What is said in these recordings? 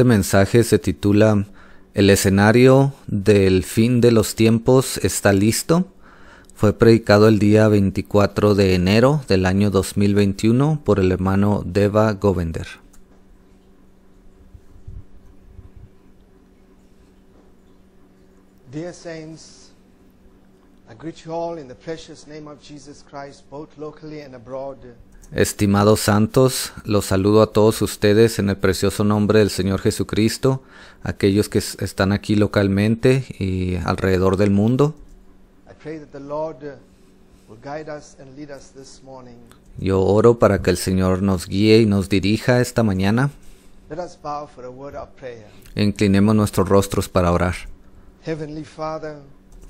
Este mensaje se titula El escenario del fin de los tiempos está listo. Fue predicado el día 24 de enero del año 2021 por el hermano Deva Govender. Dear saints, I greet you all in the precious name of Jesus Christ, both locally and abroad. Estimados santos, los saludo a todos ustedes en el precioso nombre del Señor Jesucristo, aquellos que están aquí localmente y alrededor del mundo. Yo oro para que el Señor nos guíe y nos dirija esta mañana. Inclinemos nuestros rostros para orar.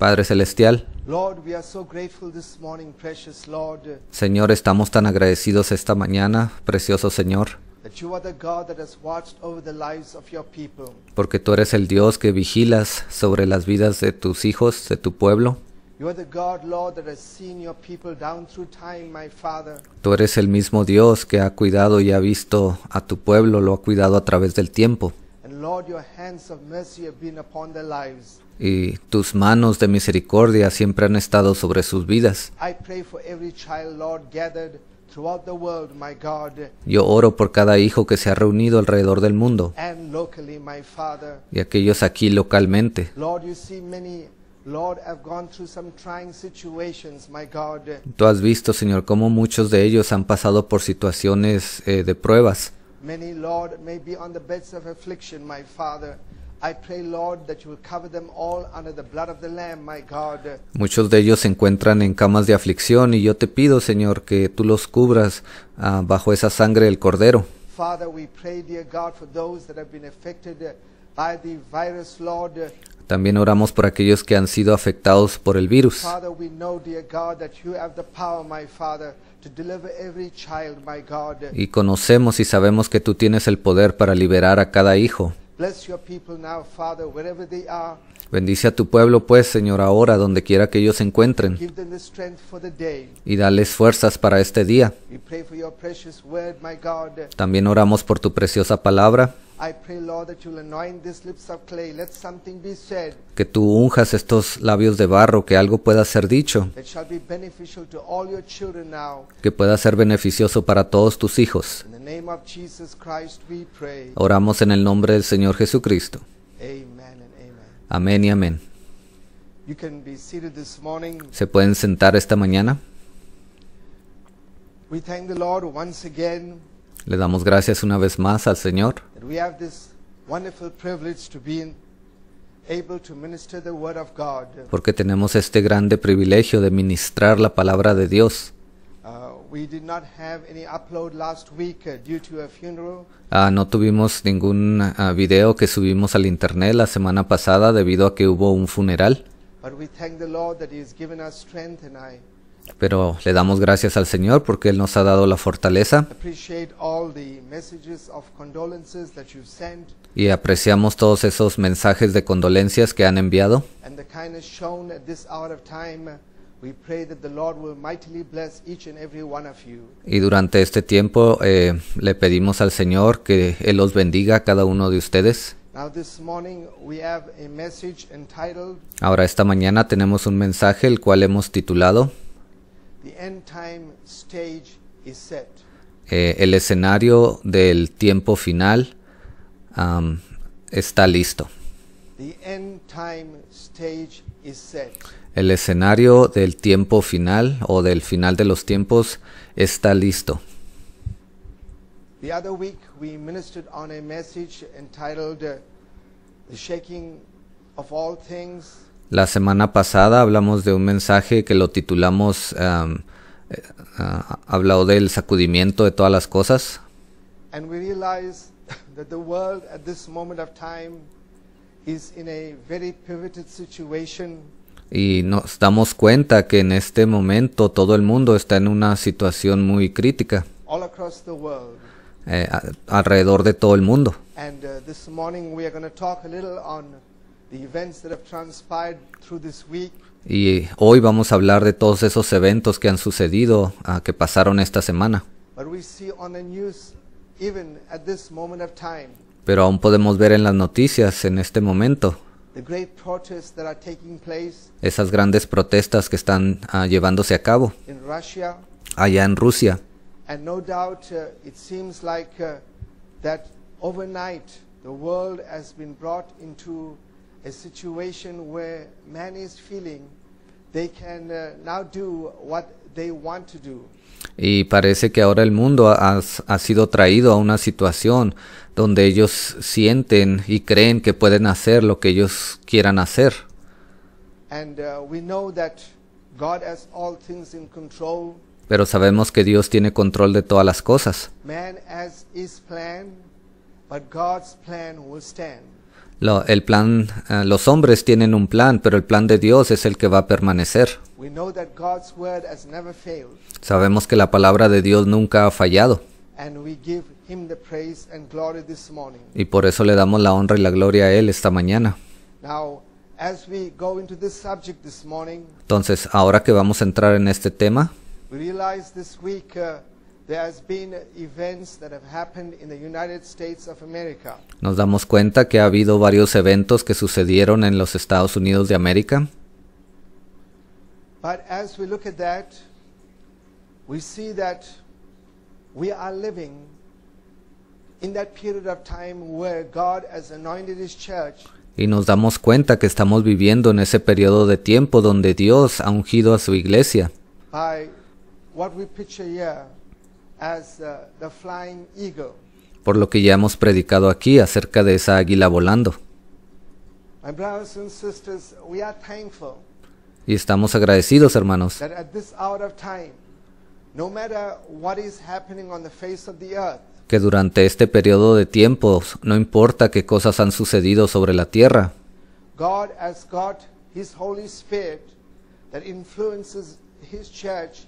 Padre Celestial, uh, Señor, estamos tan agradecidos esta mañana, precioso Señor, porque tú eres el Dios que vigilas sobre las vidas de tus hijos, de tu pueblo. Tú eres el mismo Dios que ha cuidado y ha visto a tu pueblo, lo ha cuidado a través del tiempo y tus manos de misericordia siempre han estado sobre sus vidas. Yo oro por cada hijo que se ha reunido alrededor del mundo y aquellos aquí localmente. Tú has visto, Señor, cómo muchos de ellos han pasado por situaciones eh, de pruebas. Muchos de ellos se encuentran en camas de aflicción y yo te pido, Señor, que tú los cubras ah, bajo esa sangre del Cordero. También oramos por aquellos que han sido afectados por el virus. Y conocemos y sabemos que tú tienes el poder para liberar a cada hijo. Bendice a tu pueblo, pues, Señor, ahora, donde quiera que ellos se encuentren. Y dales fuerzas para este día. También oramos por tu preciosa palabra. Que tú unjas estos labios de barro, que algo pueda ser dicho, que pueda ser beneficioso para todos tus hijos. Oramos en el nombre del Señor Jesucristo. Amén y amén. Se pueden sentar esta mañana. Le damos gracias una vez más al Señor porque tenemos este grande privilegio de ministrar la palabra de Dios. Uh, uh, ah, no tuvimos ningún ah, video que subimos al internet la semana pasada debido a que hubo un funeral pero le damos gracias al Señor porque Él nos ha dado la fortaleza y apreciamos todos esos mensajes de condolencias que han enviado. Y durante este tiempo eh, le pedimos al Señor que Él los bendiga a cada uno de ustedes. Ahora esta mañana tenemos un mensaje el cual hemos titulado eh, el escenario del tiempo final um, está listo. El escenario del tiempo final o del final de los tiempos está listo. The other week we ministered on a message entitled uh, The Shaking of All Things la semana pasada hablamos de un mensaje que lo titulamos um, eh, uh, hablado del sacudimiento de todas las cosas. Y nos damos cuenta que en este momento todo el mundo está en una situación muy crítica. Eh, alrededor de todo el mundo. Uh, y hoy vamos a hablar de todos esos eventos que han sucedido, ah, que pasaron esta semana. Pero aún podemos ver en las noticias en este momento esas grandes protestas que están ah, llevándose a cabo allá en Rusia. Y a situation where man is feeling they can uh, now do what they want to do. Y parece que ahora el mundo ha, ha, sido traído a una situación donde ellos sienten y creen que pueden hacer lo que ellos quieran hacer. And, uh, we know that God has all things in control. Pero sabemos que Dios tiene control de todas las cosas. Man has his plan, but God's plan will stand el plan, eh, los hombres tienen un plan, pero el plan de Dios es el que va a permanecer. Sabemos que la palabra de Dios nunca ha fallado. Y por eso le damos la honra y la gloria a Él esta mañana. Entonces, ahora que vamos a entrar en este tema, nos damos cuenta que ha habido varios eventos que sucedieron en los Estados Unidos de América. Y nos damos cuenta que estamos viviendo en ese periodo de tiempo donde Dios ha ungido a su iglesia. Uh, Por lo que ya hemos predicado aquí acerca de esa águila volando. Y estamos agradecidos, hermanos, que durante este periodo de tiempos, no importa qué cosas han sucedido sobre la tierra, God has got His Holy Spirit that influences His church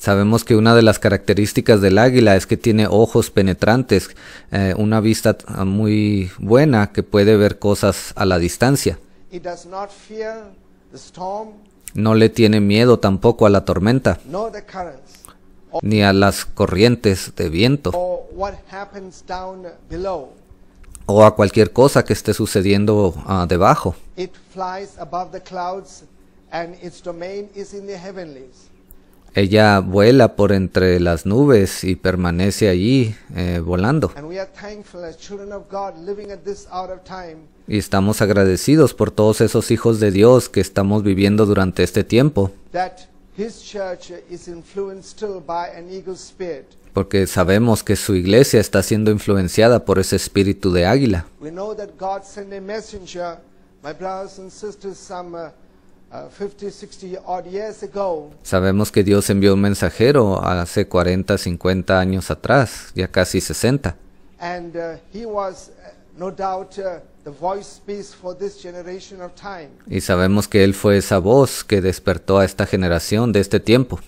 Sabemos que una de las características del águila es que tiene ojos penetrantes, eh, una vista ah, muy buena que puede ver cosas a la distancia. No le tiene miedo tampoco a la tormenta, ni a las corrientes de viento, o a cualquier cosa que esté sucediendo debajo. Ella vuela por entre las nubes y permanece allí volando. Y estamos agradecidos por todos esos hijos de Dios que estamos viviendo durante este tiempo. Porque sabemos que su iglesia está siendo influenciada por ese espíritu de águila. Uh, sabemos que Dios envió un mensajero hace 40, 50 años atrás, ya casi 60. Uh, uh, y sabemos que Él fue esa voz que despertó a esta generación de este tiempo.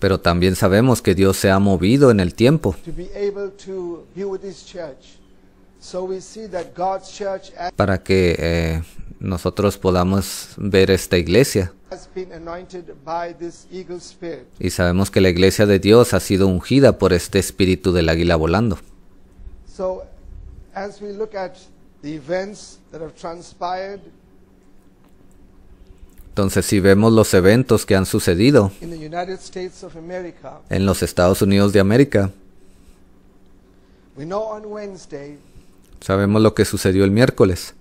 Pero también sabemos que Dios se ha movido en el tiempo para que eh, nosotros podamos ver esta iglesia. Y sabemos que la iglesia de Dios ha sido ungida por este espíritu del águila volando. Entonces, si vemos los eventos que han sucedido en los Estados Unidos de América, Sabemos lo que sucedió el miércoles.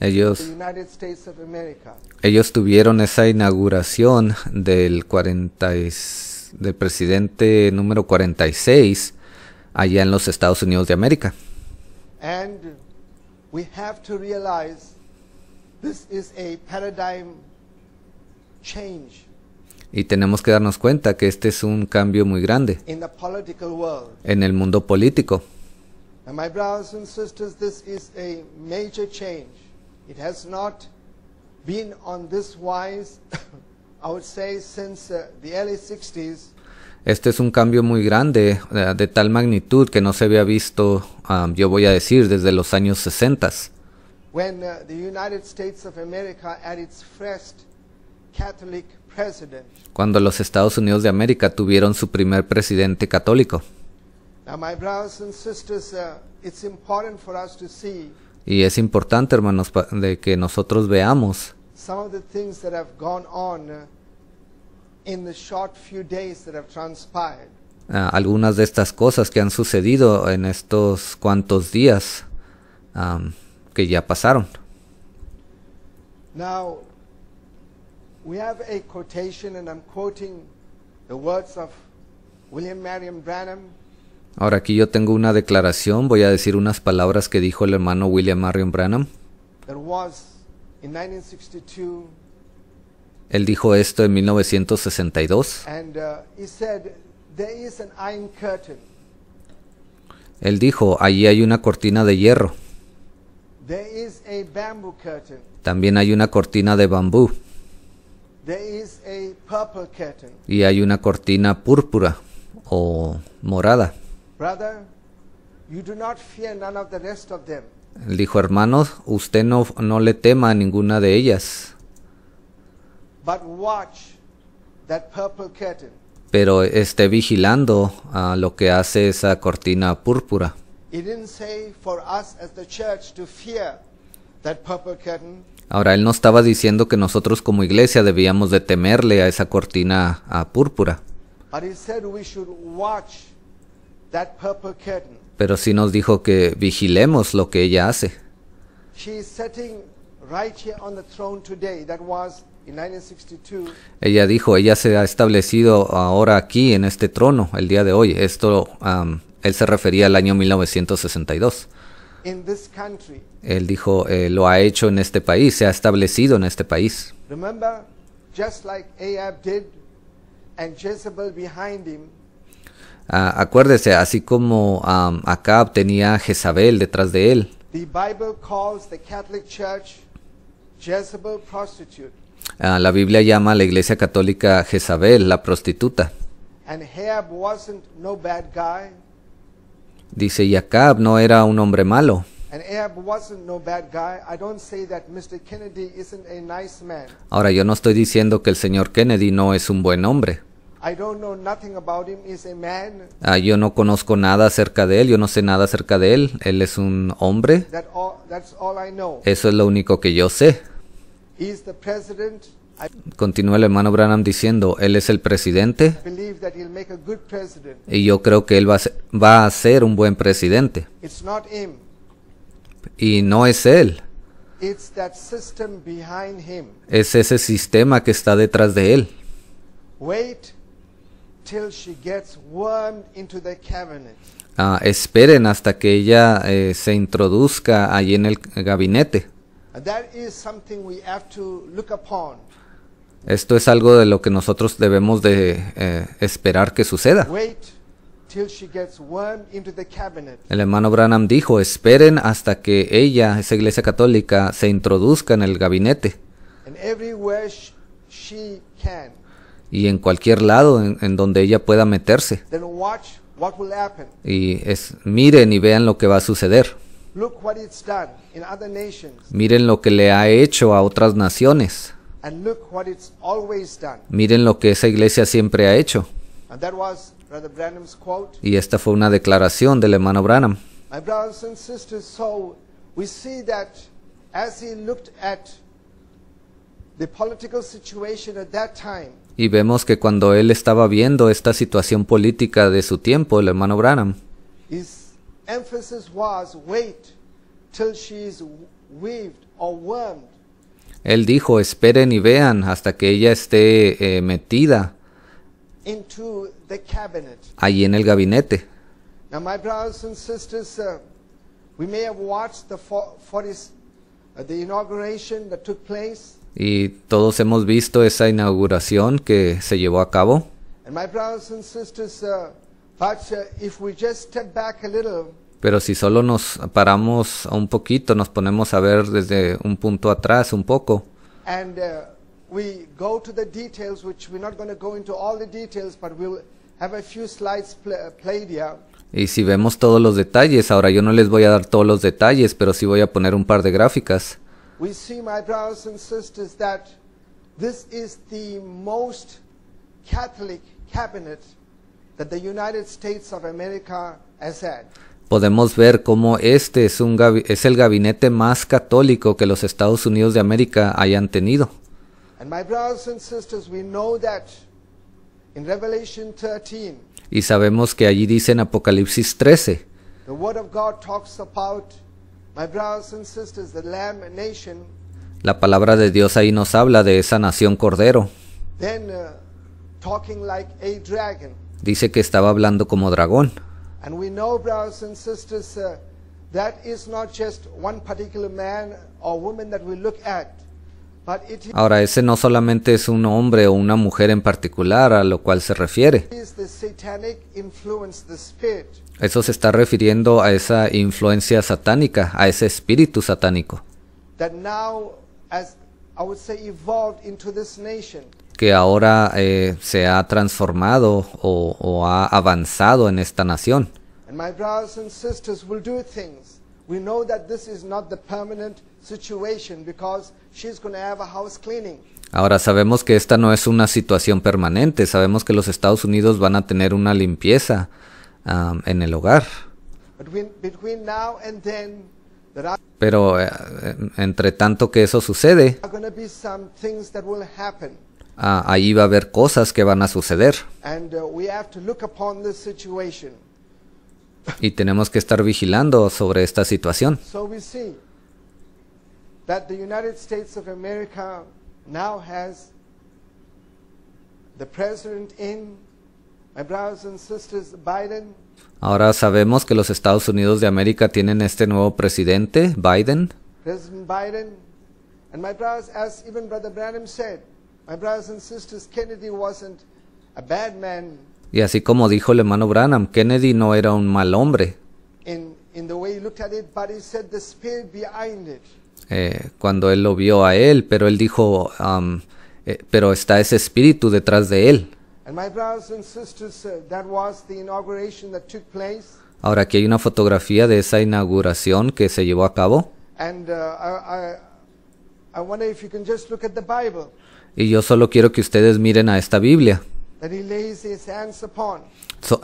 Ellos, ellos tuvieron esa inauguración del, del presidente número 46 allá en los Estados Unidos de América. And we have to realize this is a paradigm change. Y tenemos que darnos cuenta que este es un cambio muy grande en el mundo político. Este es un cambio muy grande, eh, de tal magnitud que no se había visto, um, yo voy a decir, desde los años 60. When uh, the United States of America at cuando los Estados Unidos de América tuvieron su primer presidente católico. Uh, y es importante, hermanos, de que nosotros veamos uh, ah, algunas de estas cosas que han sucedido en estos cuantos días que ya pasaron. Now, Ahora aquí yo tengo una declaración, voy a decir unas palabras que dijo el hermano William Marion Branham. Él dijo esto en 1962. Uh, Él dijo, allí hay una cortina de hierro. También hay una cortina de bambú. Y hay una cortina púrpura o morada. Él dijo, hermanos, usted no, no le tema a ninguna de ellas. Pero esté vigilando a lo que hace esa cortina púrpura. It didn't say for us as the church to fear that purple Ahora, él no estaba diciendo que nosotros como iglesia debíamos de temerle a esa cortina a púrpura. Pero sí nos dijo que vigilemos lo que ella hace. Ella dijo, ella se ha establecido ahora aquí en este trono el día de hoy. Esto, él se refería al año 1962. Él dijo, eh, lo ha hecho en este país, se ha establecido en este país. Ah, acuérdese, así como um, Acab tenía a Jezabel detrás de él. Ah, la Biblia llama a la iglesia católica Jezabel, la prostituta. And Ahab wasn't no bad guy. Dice, y Acab no era un hombre malo. Ahora yo no estoy diciendo que el señor Kennedy no es un buen hombre. Ah, yo no conozco nada acerca de él, yo no sé nada acerca de él. Él es un hombre. Eso es lo único que yo sé. Continúa el hermano Branham diciendo, él es el presidente y yo creo que él va a ser, un buen presidente. Y no es él. Es ese sistema que está detrás de él. Ah, esperen hasta que ella eh, se introduzca allí en el gabinete. Esto es algo de lo que nosotros debemos de eh, esperar que suceda. El hermano Branham dijo, esperen hasta que ella, esa iglesia católica, se introduzca en el gabinete. Y en cualquier lado en, en donde ella pueda meterse. Y es, miren y vean lo que va a suceder. Miren lo que le ha hecho a otras naciones. Miren lo que esa iglesia siempre ha hecho. Y esta fue una declaración del hermano Branham. Y vemos que cuando él estaba viendo esta situación política de su tiempo, el hermano Branham, emphasis was wait till she's or wormed él dijo, esperen y vean hasta que ella esté eh, metida ahí en el gabinete. Y todos hemos visto esa inauguración que se llevó a cabo. Uh, uh, if we just step back a little, pero si solo nos paramos un poquito, nos ponemos a ver desde un punto atrás un poco. And uh, we go to the details, which we're not going to go into all the details, but we'll have a few slides pl uh, played here. Y si vemos todos los detalles, ahora yo no les voy a dar todos los detalles, pero sí voy a poner un par de gráficas. We see, my brothers and sisters, that this is the most Catholic cabinet that the United States of America has had podemos ver cómo este es, es el gabinete más católico que los Estados Unidos de América hayan tenido. Y sabemos que allí dice en Apocalipsis 13, la palabra de Dios ahí nos habla de esa nación cordero. Uh, dice que estaba hablando como dragón. And we know, brothers and sisters, uh, that is not just one particular man or woman that we look at. But it Ahora, ese no solamente es un hombre o una mujer en particular a lo cual se refiere. Eso se está refiriendo a esa influencia satánica, a ese espíritu satánico. That now, as I would say, evolved into this nation que ahora eh, se ha transformado o, ha avanzado en esta nación. Ahora sabemos que esta no es una situación permanente, sabemos que los Estados Unidos van a tener una limpieza en el hogar. Pero eh, eh, entre tanto que eso sucede, Ah, ahí va a haber cosas que van a suceder. Uh, y tenemos que estar vigilando sobre esta situación. Ahora sabemos que los Estados Unidos de América tienen este nuevo presidente, Biden. Biden. And my brothers, as y así como dijo el hermano Branham, Kennedy no era un mal hombre. cuando él lo vio a él, pero él dijo, um, eh, pero está ese espíritu detrás de él. Ahora aquí hay una fotografía de esa inauguración que se llevó a cabo. Y yo solo quiero que ustedes miren a esta Biblia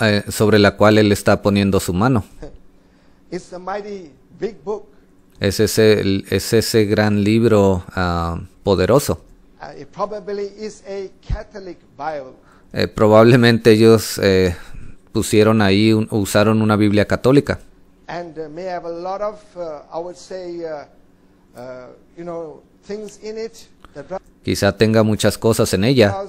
eh, sobre la cual él está poniendo su mano. Es ese, es ese gran libro ah, poderoso. Uh, eh, probablemente ellos eh, pusieron ahí, usaron una Biblia católica. Quizá tenga muchas cosas en ella. Uh,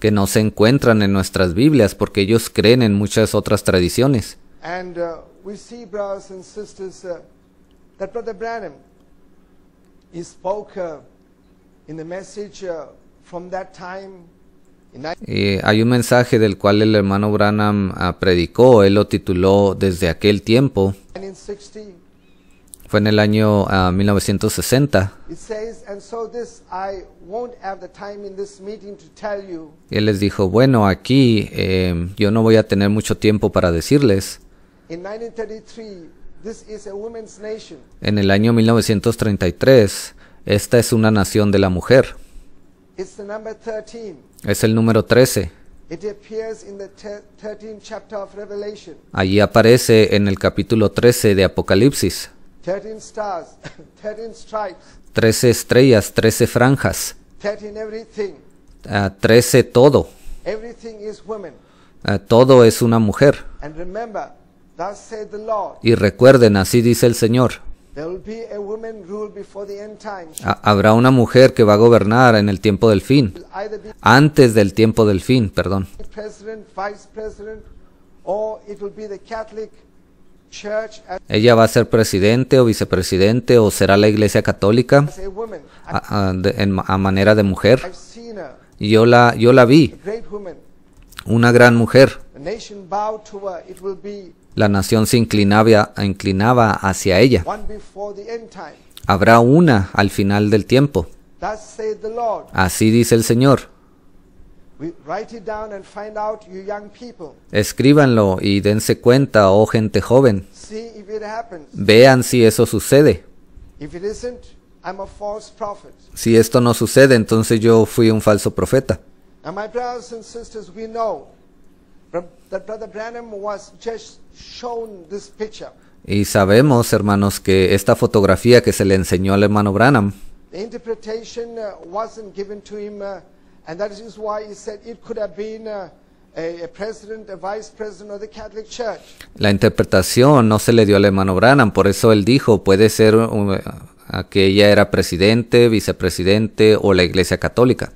que no se encuentran en nuestras Biblias porque ellos creen en muchas otras tradiciones. hay un mensaje del cual el hermano Branham ah, predicó, él lo tituló desde aquel tiempo. Fue en el año 1960. Ah, y él les dijo, bueno, aquí em, yo no voy a tener mucho tiempo para decirles. En el año 1933, esta es una nación de la mujer. Es el número 13. Allí aparece en el capítulo 13 de Apocalipsis. Trece estrellas, 13 franjas, 13 ah, todo. Ah, todo es una mujer. Y recuerden, así dice el Señor. Habrá una mujer que va a gobernar en el tiempo del fin, antes del tiempo del fin, perdón. Ella va a ser presidente o vicepresidente o será la Iglesia Católica a, manera de mujer. Yo la, yo la vi, una gran mujer. La nación se inclinaba, inclinaba hacia ella. Habrá una al final del tiempo. Así dice el Señor. Escríbanlo y dense cuenta, oh gente joven. Vean si eso sucede. Si esto no sucede, entonces yo fui un falso profeta. Y sabemos, hermanos, que esta fotografía que se le enseñó al hermano Branham, uh, uh, And that is why he said it could have been a, La interpretación no se le dio a hermano Branham, por eso él dijo, puede ser uh, que ella era presidente, vicepresidente o la Iglesia Católica.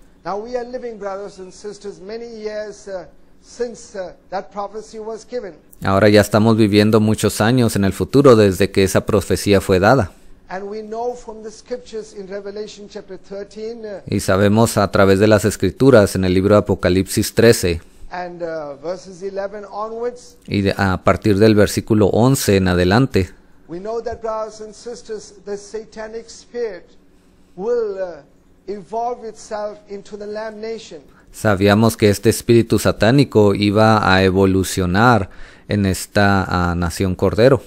Ahora ya estamos viviendo muchos años en el futuro desde que esa profecía fue dada. Y sabemos a través de las escrituras en el libro de Apocalipsis 13 uh, y a partir del versículo 11 en adelante, sabíamos que este espíritu satánico iba a evolucionar en esta ah, nación cordero.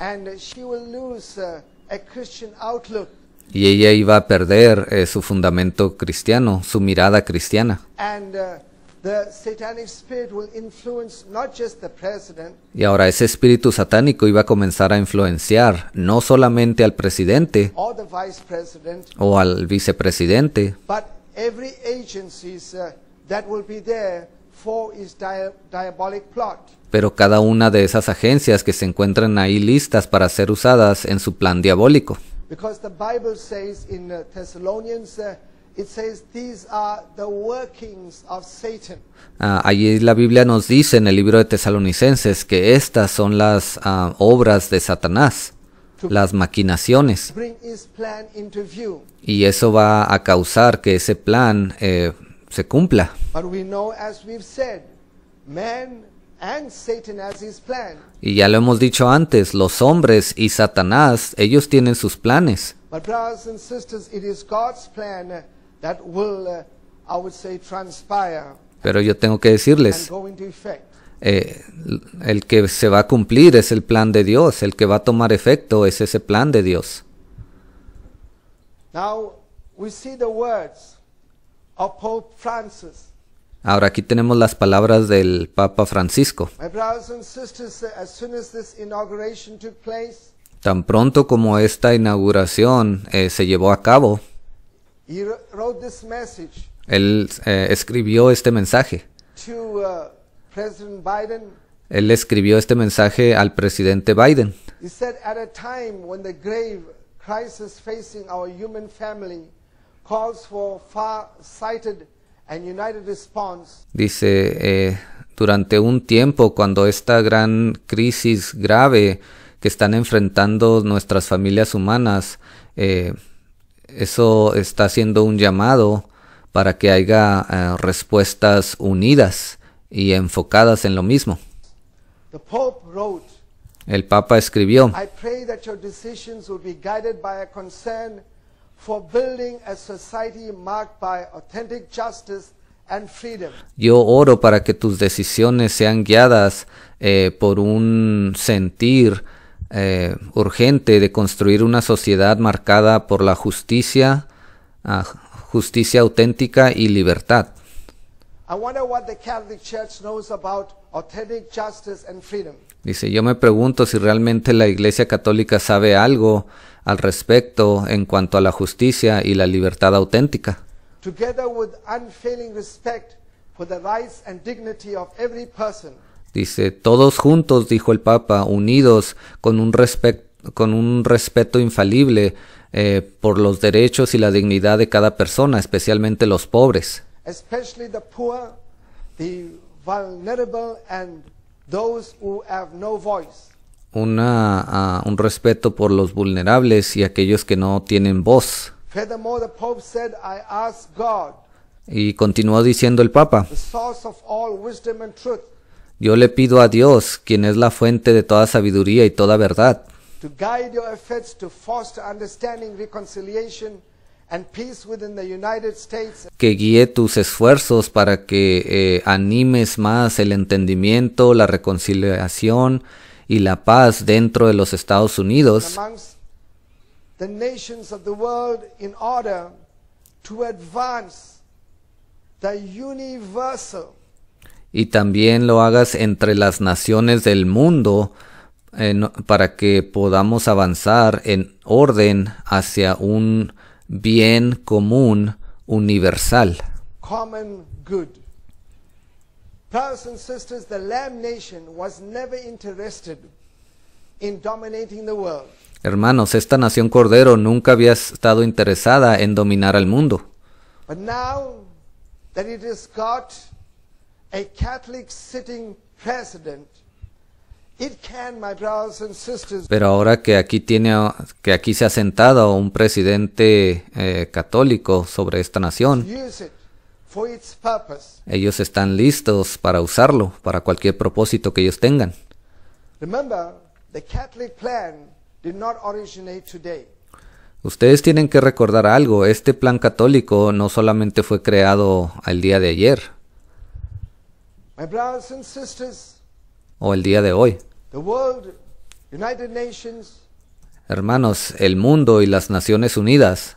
And she will lose, uh, y ella iba a perder eh, su fundamento cristiano, su mirada cristiana. Uh, y ahora ese espíritu satánico iba a comenzar a influenciar no solamente al presidente o al vicepresidente, pero cada una de esas agencias que se encuentran ahí listas para ser usadas en su plan diabólico. allí la Biblia nos dice en el libro de Tesalonicenses que estas son las ah, obras de Satanás, las maquinaciones. Y eso va a causar que ese plan eh, se cumpla. Pero y ya lo hemos dicho antes, los hombres y Satanás, ellos tienen sus planes. Pero yo tengo que decirles, eh, el que se va a cumplir es el plan de Dios, el que va a tomar efecto es ese plan de Dios. Now we see the words of Pope Ahora aquí tenemos las palabras del Papa Francisco. Tan pronto como esta inauguración eh, se llevó a cabo, él eh, escribió este mensaje. Uh, él escribió este mensaje al presidente Biden. crisis facing our human family calls for far-sighted Dice, eh, durante un tiempo cuando esta gran crisis grave que están enfrentando nuestras familias humanas, eh, eso está haciendo un llamado para que haya eh, respuestas unidas y enfocadas en lo mismo. El Papa escribió, yo oro para que tus decisiones sean guiadas eh, por un sentir eh, urgente de construir una sociedad marcada por la justicia, ah, justicia auténtica y libertad. Dice, yo me pregunto si realmente la Iglesia Católica sabe algo al respecto en cuanto a la justicia y la libertad auténtica. Dice, todos juntos, dijo el Papa, unidos con un, respeto infalible eh, por los derechos y la dignidad de cada persona, especialmente los pobres. Those who have no voice un respeto por los vulnerables y aquellos que no tienen voz. Y continuó diciendo el Papa, yo le pido a Dios, quien es la fuente de toda sabiduría y toda verdad, que guíe tus esfuerzos para que eh, animes más el entendimiento, la reconciliación, y la paz dentro de los Estados Unidos y también lo hagas entre las naciones del mundo eh, para que podamos avanzar en orden hacia un bien común universal. Common good. Brothers and sisters, the Lamb Nation was never interested in dominating the world. Hermanos, esta nación cordero nunca había estado interesada en dominar al mundo. But now that it has got a Catholic sitting president, it can, my brothers and sisters. Pero ahora que aquí tiene, que aquí se ha sentado un presidente eh, católico sobre esta nación, use it ellos están listos para usarlo, para cualquier propósito que ellos tengan. Ustedes tienen que recordar algo, este plan católico no solamente fue creado el día de ayer o el día de hoy. Hermanos, el mundo y las Naciones Unidas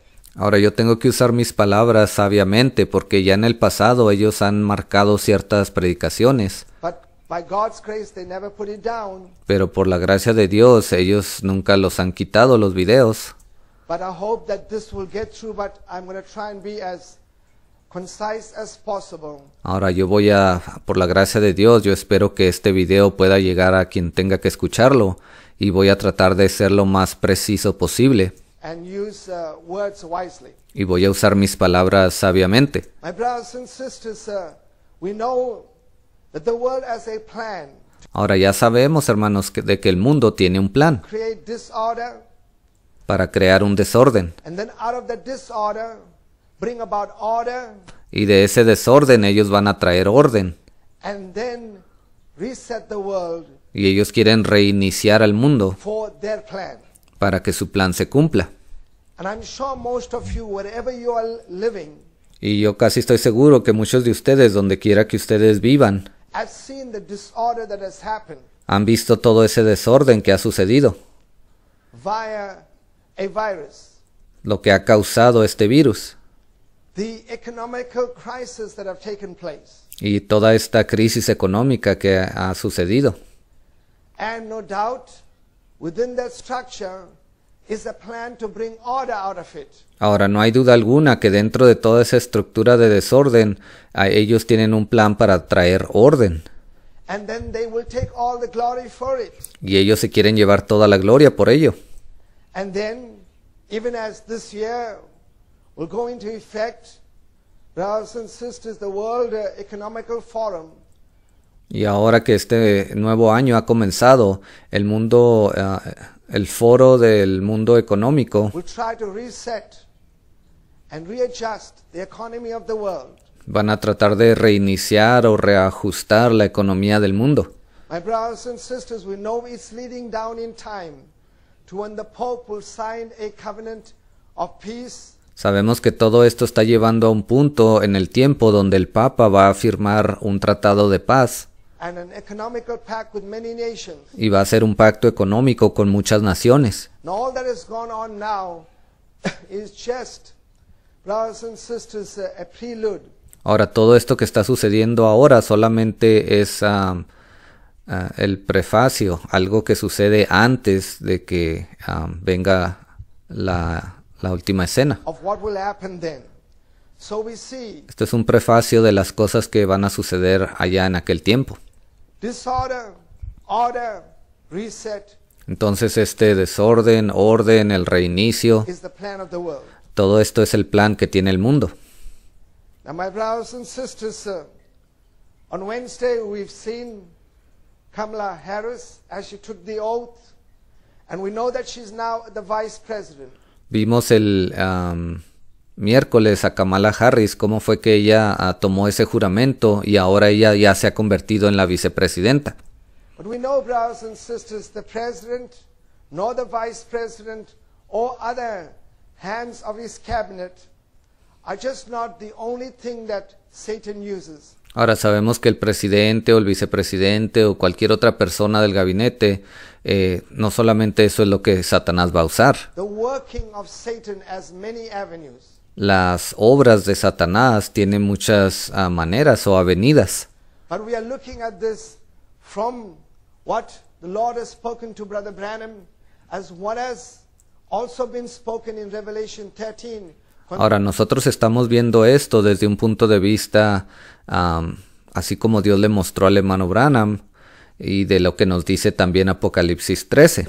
Ahora yo tengo que usar mis palabras sabiamente porque ya en el pasado ellos han marcado ciertas predicaciones. Pero por la gracia de Dios ellos nunca los han quitado los videos. Ahora yo voy a, por la gracia de Dios, yo espero que este video pueda llegar a quien tenga que escucharlo y voy a tratar de ser lo más preciso posible. Uh, y voy a usar mis palabras sabiamente. Ahora ya sabemos, hermanos, que, de que el mundo tiene un plan para crear un desorden. Y de ese desorden ellos van a traer orden. Y ellos quieren reiniciar al mundo para que su plan se cumpla. Y yo casi estoy seguro que muchos de ustedes, donde quiera que ustedes vivan, han visto todo ese desorden que ha sucedido. Lo que ha causado este virus. Y toda esta crisis económica que ha sucedido. Within that structure is a plan to bring order out of it. Ahora, no hay duda alguna que dentro de toda esa estructura de desorden, ellos tienen un plan para traer orden. And then they will take all the glory for it. Y ellos se quieren llevar toda la gloria por ello. And then, even as this year will go into effect, brothers and sisters, the World uh, Economical Forum y ahora que este nuevo año ha comenzado, el mundo, eh, el foro del mundo económico van a tratar de reiniciar o reajustar la economía del mundo. Sabemos que todo esto está llevando a un punto en el tiempo donde el Papa va a firmar un tratado de paz. Y va a ser un pacto económico con muchas naciones. Ahora, todo esto que está sucediendo ahora solamente es ah, ah, el prefacio, algo que sucede antes de que ah, venga la, la, última escena. Esto es un prefacio de las cosas que van a suceder allá en aquel tiempo. Entonces este desorden, orden, el reinicio, todo esto es el plan que tiene el mundo. Kamala Harris as she took the oath, and we know that now the vice president. Vimos el um, miércoles a Kamala Harris, cómo fue que ella ah, tomó ese juramento y ahora ella ya se ha convertido en la vicepresidenta. Ahora sabemos que el presidente o el vicepresidente o cualquier otra persona del gabinete, eh, no solamente eso es lo que Satanás va a usar. The working of Satan has many avenues las obras de Satanás tienen muchas ah, maneras o avenidas. Ahora nosotros estamos viendo esto desde un punto de vista, así como Dios le mostró al hermano Branham y de lo que nos dice también Apocalipsis 13.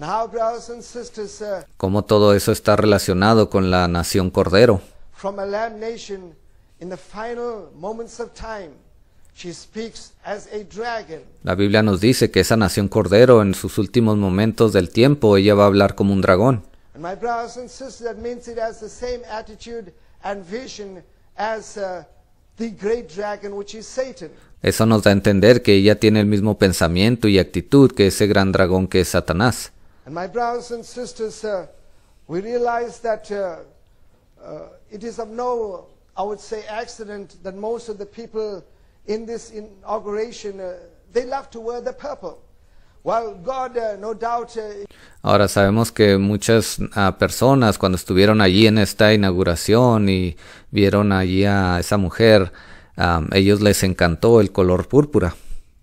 Uh, Cómo todo eso está relacionado con la nación Cordero. La Biblia nos dice que esa nación Cordero en sus últimos momentos del tiempo ella va a hablar como un dragón. Eso nos da a entender que ella tiene el mismo pensamiento y actitud que ese gran dragón que es Satanás. And my brothers and sisters, uh, we realize that uh, uh, it is of no, I would say, accident that most of the people in this inauguration, uh, they love to wear the purple. Well, God, uh, no doubt, uh, Ahora sabemos que muchas uh, personas cuando estuvieron allí en esta inauguración y vieron allí a esa mujer, um, ellos les encantó el color púrpura.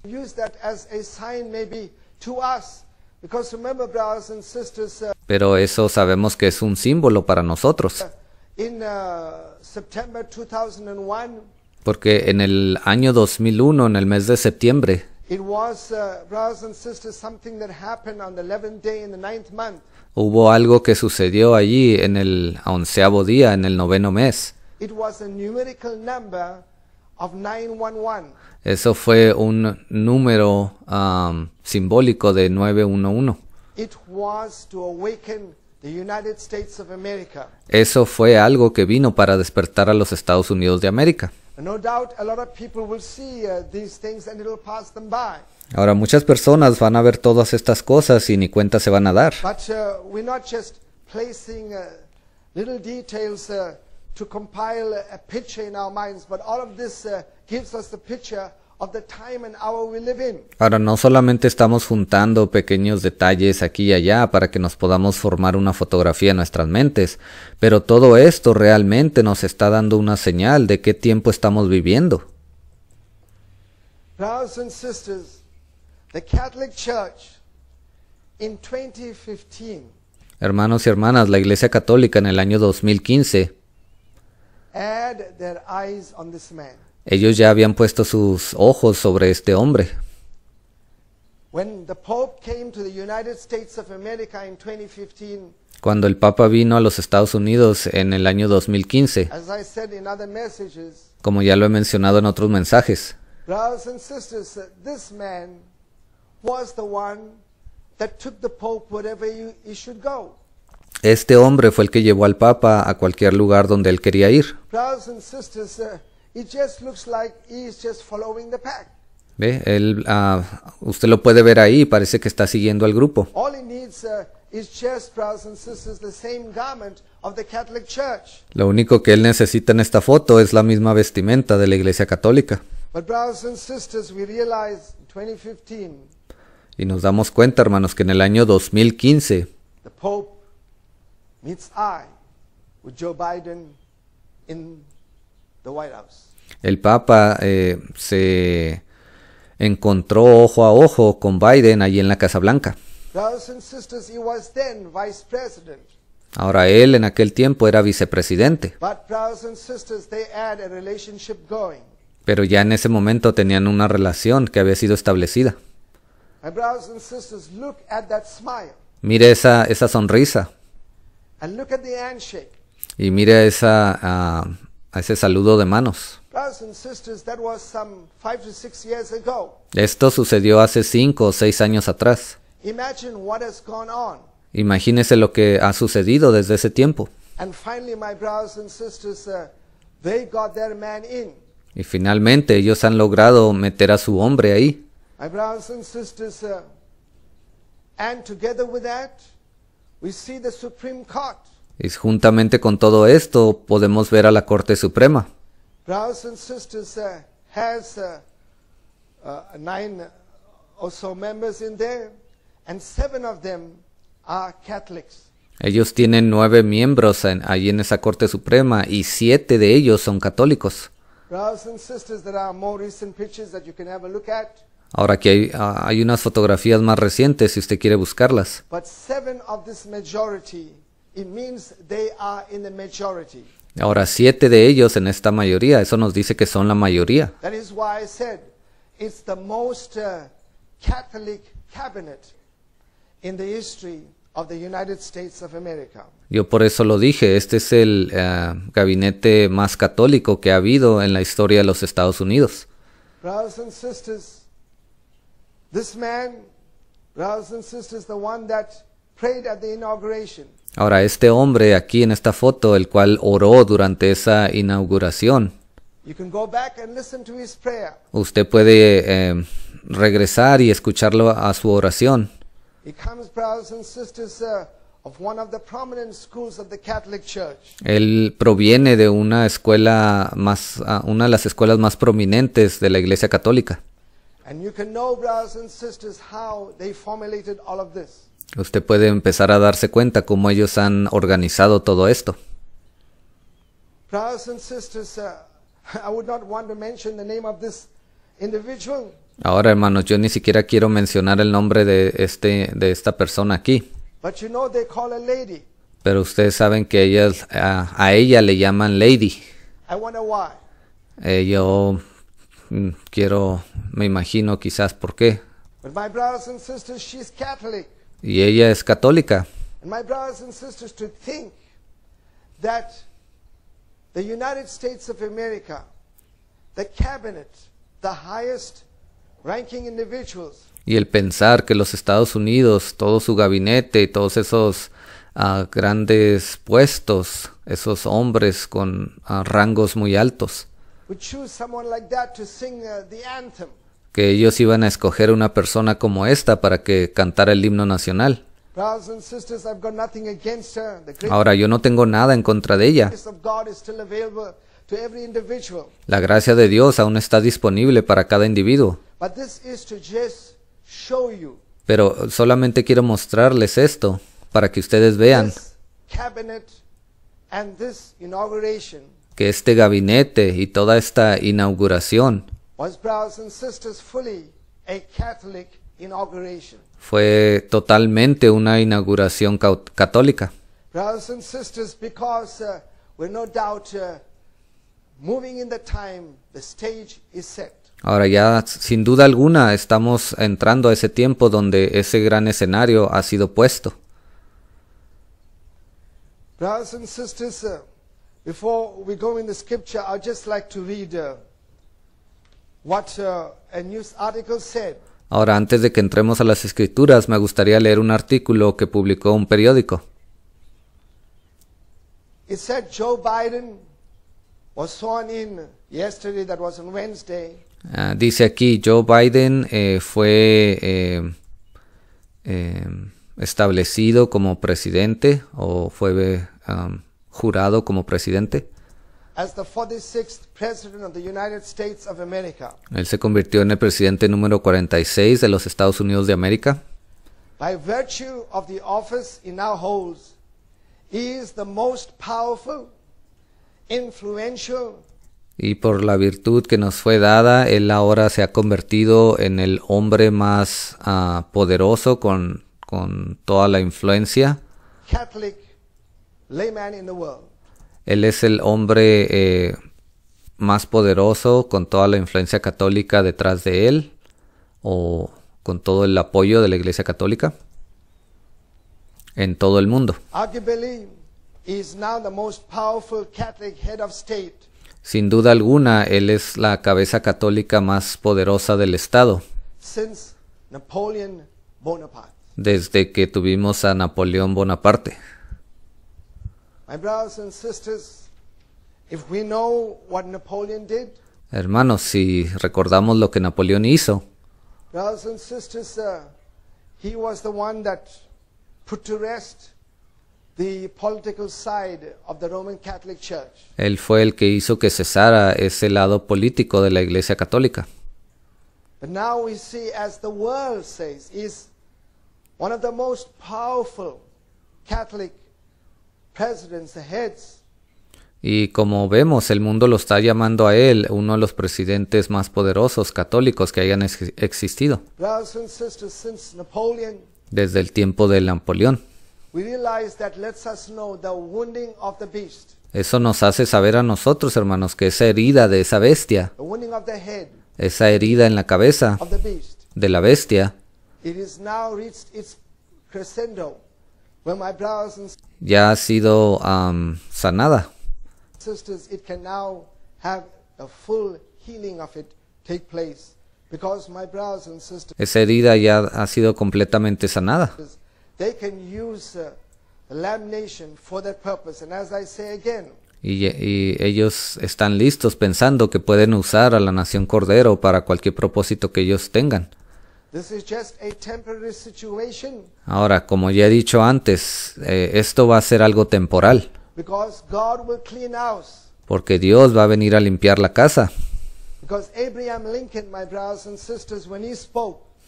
Use that as a sign maybe to us Uh, Pero eso sabemos que es un símbolo para nosotros. Uh, Porque en el año 2001, en el mes de septiembre, Hubo algo que sucedió allí en el onceavo día, en el noveno mes. Eso fue un número um, simbólico de 911. Eso fue algo que vino para despertar a los Estados Unidos de América. Ahora muchas personas van a ver todas estas cosas y ni cuenta se van a dar. But, uh, we're not just placing, uh, uh, Ahora no solamente estamos juntando pequeños detalles aquí y allá para que nos podamos formar una fotografía en nuestras mentes, pero todo esto realmente nos está dando una señal de qué tiempo estamos viviendo. Hermanos y hermanas, la Iglesia Católica en el año 2015 ellos ya habían puesto sus ojos sobre este hombre. Cuando el Papa vino a los Estados Unidos en el año 2015, como ya lo he mencionado en otros mensajes, este hombre fue el que al Papa donde este hombre fue el que llevó al Papa a cualquier lugar donde él quería ir. Uh, ¿Ve? Él, ah, usted lo puede ver ahí, parece que está siguiendo al grupo. Uh, lo único que él necesita en esta foto es la misma vestimenta de la Iglesia Católica. Y nos damos cuenta, hermanos, que en el año 2015 Joe Biden El Papa eh, se encontró ojo a ojo con Biden allí en la Casa Blanca. Ahora él en aquel tiempo era vicepresidente. Pero ya en ese momento tenían una relación que había sido establecida. Mire esa, esa sonrisa. Y mira esa, ah, ese saludo de manos. Esto sucedió hace cinco o seis años atrás. Imagínese lo que ha sucedido desde ese tiempo. Y finalmente ellos han logrado meter a su hombre ahí. Y juntamente con todo esto podemos ver a la Corte Suprema. Ellos tienen nueve miembros ahí allí en esa Corte Suprema y siete de ellos son católicos. Ahora aquí ah, hay, unas fotografías más recientes si usted quiere buscarlas. Ahora siete de ellos en esta mayoría, eso nos dice que son la mayoría. Uh, Yo por eso lo dije, este es el eh, gabinete más católico que ha habido en la historia de los Estados Unidos. Ahora, este hombre aquí en esta foto, el cual oró durante esa inauguración, usted puede eh, regresar y escucharlo a su oración. Él proviene de una escuela más, ah, una de las escuelas más prominentes de la Iglesia Católica. And you can know, brothers and sisters, how they formulated all of this. Usted puede empezar a darse cuenta cómo ellos han organizado todo esto. Brothers and sisters, uh, I would not want to mention the name of this individual. Ahora, hermanos, yo ni siquiera quiero mencionar el nombre de este de esta persona aquí. But you know they call a lady. Pero ustedes saben que ellas a, a ella le llaman lady. I wonder why. Eh, yo Mm, quiero, me imagino quizás por qué. y ella es católica. Y el pensar que los Estados Unidos, todo su gabinete y todos esos ah, grandes puestos, esos hombres con ah, rangos muy altos que ellos iban a escoger una persona como esta para que cantara el himno nacional. Ahora yo no tengo nada en contra de ella. La gracia de Dios aún está disponible para cada individuo. Pero solamente quiero mostrarles esto para que ustedes vean que este gabinete y toda esta inauguración fue totalmente una inauguración católica. Ahora ya sin duda alguna estamos entrando a ese tiempo donde ese gran escenario ha sido puesto. Brothers and sisters, uh, Ahora, antes de que entremos a las escrituras, me gustaría leer un artículo que publicó un periódico. dice aquí, Joe Biden eh, fue eh, eh, establecido como presidente o fue um, jurado como presidente. Él se convirtió en el presidente número 46 de los Estados Unidos de América. y por la virtud que nos fue dada, él ahora se ha convertido en el hombre más ah, poderoso con, con toda la influencia. Él es el hombre eh, más poderoso con toda la influencia católica detrás de él o con todo el apoyo de la Iglesia Católica en todo el mundo. Sin duda alguna, él es la cabeza católica más poderosa del Estado desde que tuvimos a Napoleón Bonaparte. My brothers and sisters, if we know what Napoleon did, Hermanos, brothers and sisters, uh, he was the one that put to rest the political side of the Roman Catholic Church. él fue el que hizo que cesara ese lado político de la Iglesia Católica. But now we see, as the world says, is one of the most powerful Catholic y como vemos, el mundo lo está llamando a él uno de los presidentes más poderosos católicos que hayan existido. Desde el tiempo de Napoleón. Eso nos hace saber a nosotros, hermanos, que esa herida de esa bestia, esa herida en la cabeza de la bestia, ya ha sido sanada. Esa herida ya ha sido completamente sanada. Uh, y, y, ellos están listos pensando que pueden usar a la nación cordero para cualquier propósito que ellos tengan. Ahora, como ya he dicho antes, eh, esto va a ser algo temporal. Porque Dios va a venir a limpiar la casa.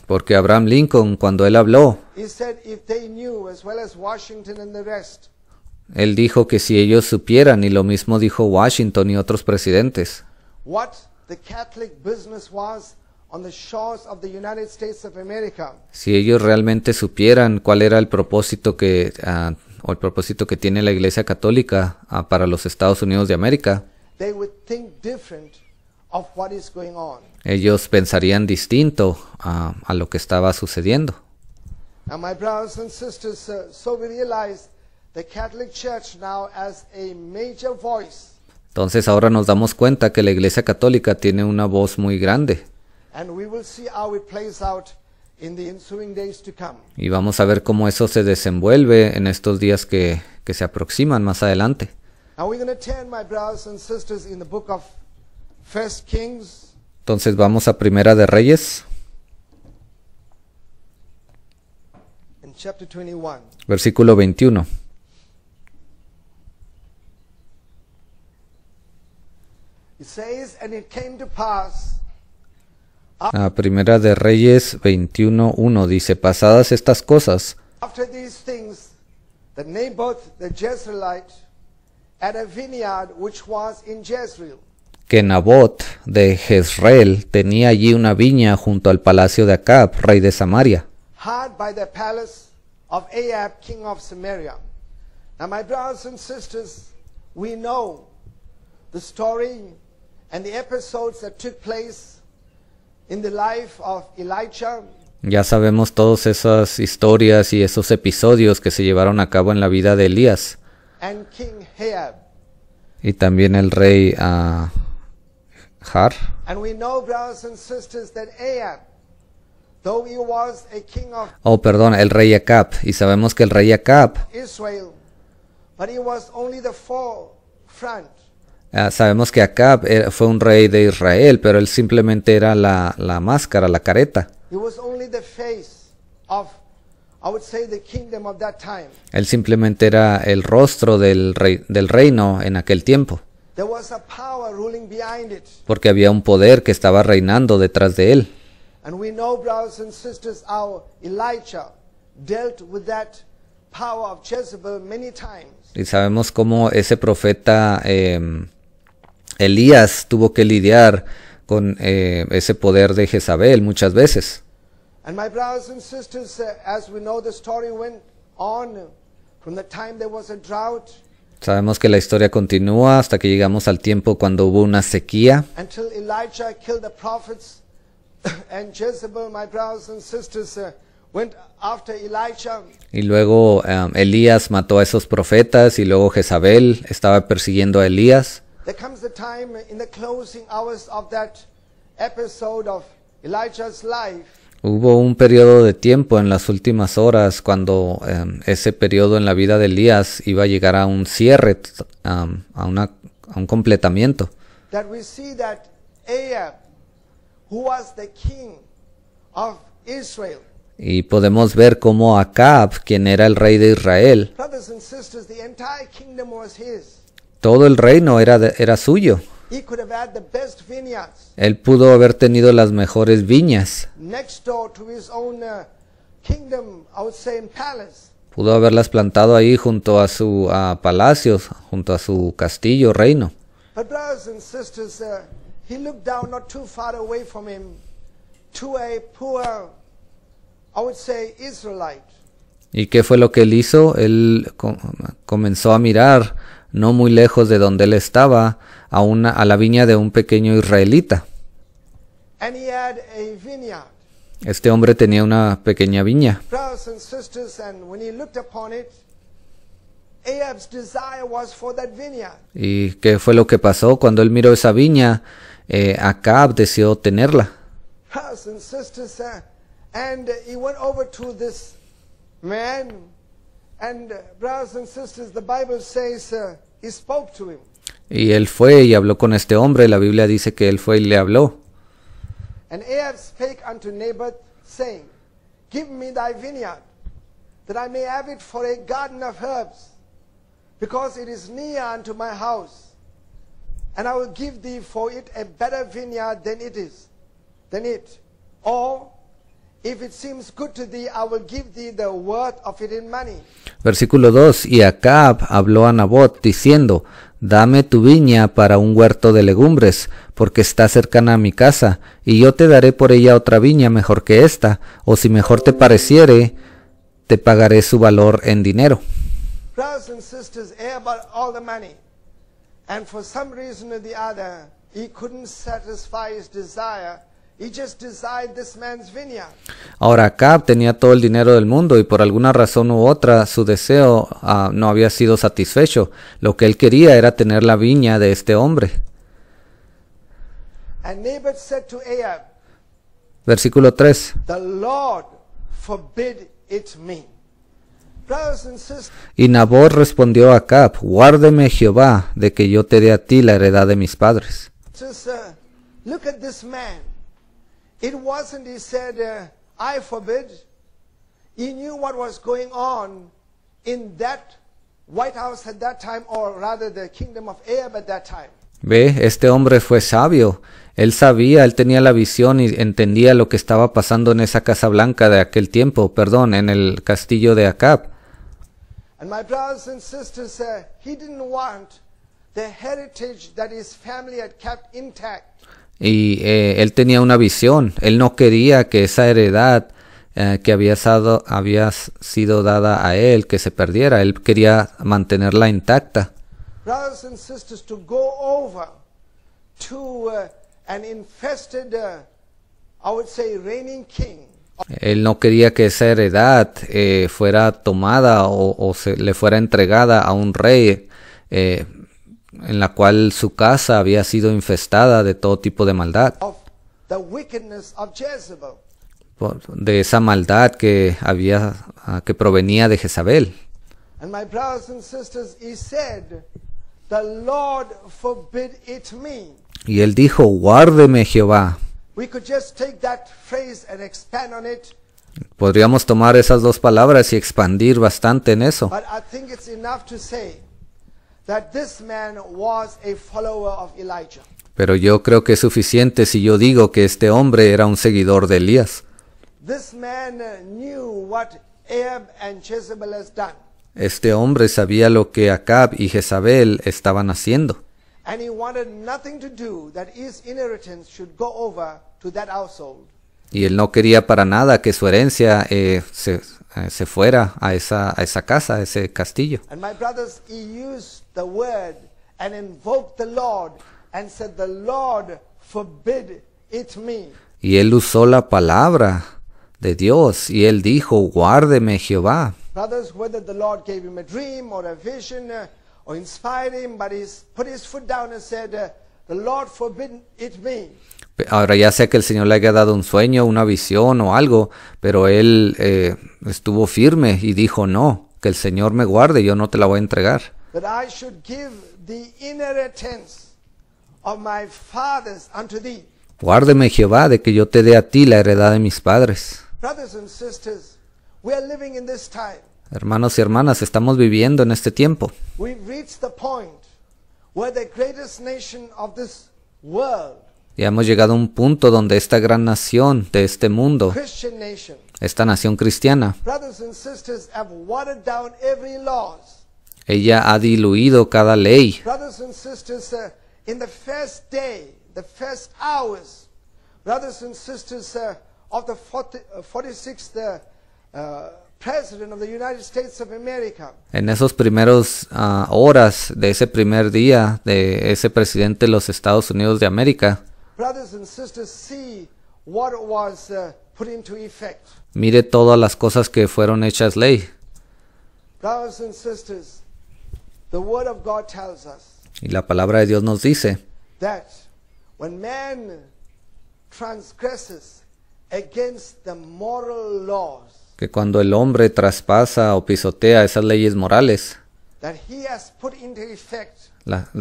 Porque Abraham Lincoln, cuando él habló, él dijo que si ellos supieran, y lo mismo dijo Washington y otros presidentes, si ellos realmente supieran cuál era el propósito que ah, o el propósito que tiene la Iglesia Católica ah, para los Estados Unidos de América, ellos pensarían distinto ah, a lo que estaba sucediendo. Entonces ahora nos damos cuenta que la Iglesia Católica tiene una voz muy grande. Y vamos a ver cómo eso se desenvuelve en estos días que, se aproximan más adelante. Entonces vamos a Primera de Reyes. Versículo 21. dice y and a ah, Primera de Reyes 21.1 dice, pasadas estas cosas, que Nabot de Jezreel tenía allí una viña junto al palacio de Acab, rey de Samaria. Now, my brothers and sisters, we know the story and the episodes that took place ya sabemos todas esas historias y esos episodios que se llevaron a cabo en la vida de Elías. Y también el rey uh, Har. Oh, perdón, el rey Acab. Y sabemos que el rey Acab. Ah, sabemos que Acab eh, fue un rey de Israel, pero él simplemente era la, la máscara, la careta. Él simplemente era el rostro del, rey, del reino en aquel tiempo. Porque había un poder que estaba reinando detrás de él. Y sabemos cómo ese profeta em, Elías tuvo que lidiar con eh, ese poder de Jezabel muchas veces. Sabemos que la historia continúa hasta que llegamos al tiempo cuando hubo una sequía. Y luego um, Elías mató a esos profetas y luego Jezabel estaba persiguiendo a Elías. Hubo un periodo de tiempo en las últimas horas cuando em, ese periodo en la vida de Elías iba a llegar a un cierre, a, a, un completamiento. Y podemos ver cómo Acab, quien era el rey de Israel, todo el reino era, era suyo. Él pudo haber tenido las mejores viñas. Uh, pudo haberlas plantado ahí junto a su a palacio, junto a su castillo, reino. Uh, ¿Y qué fue lo que él hizo? Él comenzó a mirar no muy lejos de donde él estaba, a, la viña de un pequeño israelita. Este hombre tenía una pequeña viña. ¿Y qué fue lo que pasó? Cuando él miró esa viña, eh, Acab deseó tenerla. And uh, brothers and sisters, the Bible says uh, he spoke to him. Y él fue y habló con este hombre. La Biblia dice que él fue y le habló. And Ahab spake unto Naboth, saying, Give me thy vineyard, that I may have it for a garden of herbs, because it is near unto my house. And I will give thee for it a better vineyard than it is, than it. Or Versículo 2. Y Acab habló a Nabot diciendo, Dame tu viña para un huerto de legumbres, porque está cercana a mi casa, y yo te daré por ella otra viña mejor que esta, o si mejor te pareciere, te pagaré su valor en dinero. And for some reason the other, he couldn't satisfy his Ahora Acab tenía todo el dinero del mundo y por alguna razón u otra su deseo ah, no había sido satisfecho. Lo que él quería era tener la viña de este hombre. Versículo 3. Y Nabor respondió a Acab, guárdeme Jehová de que yo te dé a ti la heredad de mis padres. It wasn't, he said, uh, I forbid. He knew what was going on in that White House at that time, or rather the kingdom of Ahab at that time. Ve, este hombre fue sabio. Él sabía, él tenía la visión y entendía lo que estaba pasando en esa Casa Blanca de aquel tiempo, perdón, en el castillo de Acab. And my brothers and sisters, uh, he didn't want the heritage that his family had kept intact Y eh, él tenía una visión, él no quería que esa heredad eh, que había, sido dada a él, que se perdiera, él quería mantenerla intacta. Él no quería que esa heredad eh, fuera tomada o, o se, le fuera entregada a un rey eh, en la cual su casa había sido infestada de todo tipo de maldad, de esa maldad que había ah, que provenía de Jezabel. Y él dijo, guárdeme Jehová. Podríamos tomar esas dos palabras y expandir bastante en eso. Pero yo creo que es suficiente si yo digo que este hombre era un seguidor de Elías. Este hombre sabía lo que Acab y Jezabel estaban haciendo. Y él no quería para nada que su herencia eh, se, eh, se fuera a esa, a esa casa, a ese castillo. Y él usó la palabra de Dios y él dijo, guárdeme Jehová. Brothers, whether the Lord gave him a dream or a vision uh, or inspired him, but he put his foot down and said, uh, the Lord forbid it me. Ahora ya sea que el Señor le haya dado un sueño, una visión o algo, pero él eh, estuvo firme y dijo, no, que el Señor me guarde, yo no te la voy a entregar. Guárdeme Jehová de que yo te dé a ti la heredad de mis padres. Hermanos y hermanas, estamos viviendo en este tiempo. this world ya hemos llegado a un punto donde esta gran nación de este mundo, esta nación cristiana, ella ha diluido cada ley. En esos primeros ah, horas de ese primer día de ese presidente de los Estados Unidos de América, Mire todas las cosas que fueron hechas ley. y la palabra de Dios nos dice que cuando el hombre traspasa o pisotea esas leyes morales,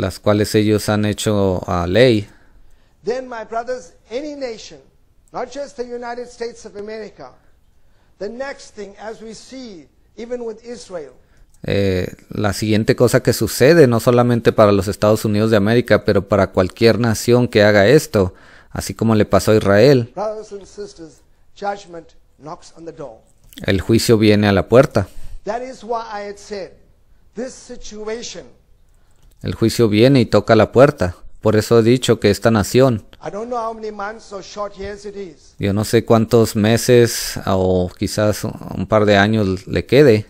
las cuales ellos han hecho a ley, la siguiente cosa que sucede, no solamente para los Estados Unidos de América, pero para cualquier nación que haga esto, así como le pasó a Israel. El juicio viene a la puerta. El juicio viene y toca la puerta. Por eso he dicho que esta nación, yo no sé cuántos meses o quizás un par de años le quede,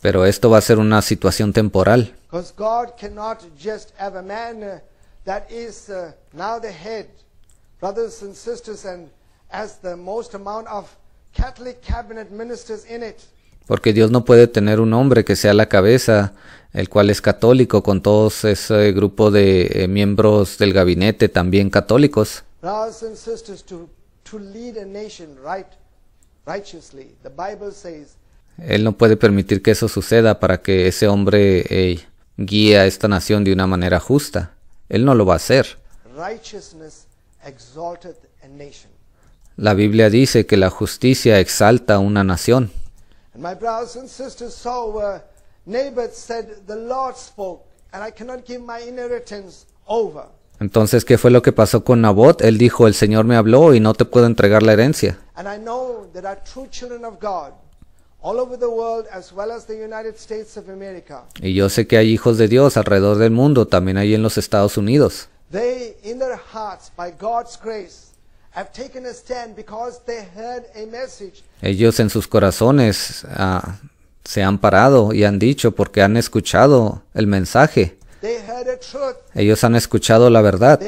pero esto va a ser una situación temporal. Porque Dios no puede tener un hombre que es ahora el Brothers and y and as the most amount of Catholic cabinet ministers en él porque Dios no puede tener un hombre que sea la cabeza, el cual es católico, con todos ese grupo de eh, miembros del gabinete también católicos. Él no puede permitir que eso suceda para que ese hombre eh, guíe a esta nación de una manera justa. Él no lo va a hacer. La Biblia dice que la justicia exalta a una nación my brothers and sisters, saw said, the Lord spoke, and I cannot give my inheritance over. Entonces, ¿qué fue lo que pasó con Nabot? Él dijo, el Señor me habló y no te puedo entregar la herencia. Y yo sé que hay hijos de Dios alrededor del mundo, también hay en los Estados Unidos. They in their hearts by God's grace ellos en sus corazones ah, se han parado y han dicho porque han escuchado el mensaje. Ellos han escuchado la verdad.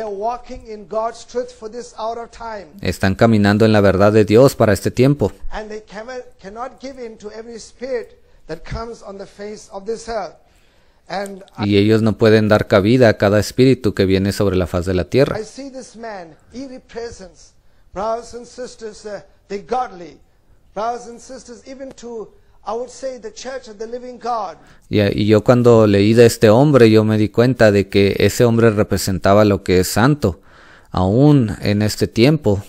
Están caminando en la verdad de Dios para este tiempo. Y ellos no pueden dar cabida a cada espíritu que viene sobre la faz de la tierra brothers and sisters, uh, the godly, brothers and sisters, even to Y, yo cuando leí de este hombre, yo me di cuenta de que ese hombre representaba lo que es santo, aún en este tiempo.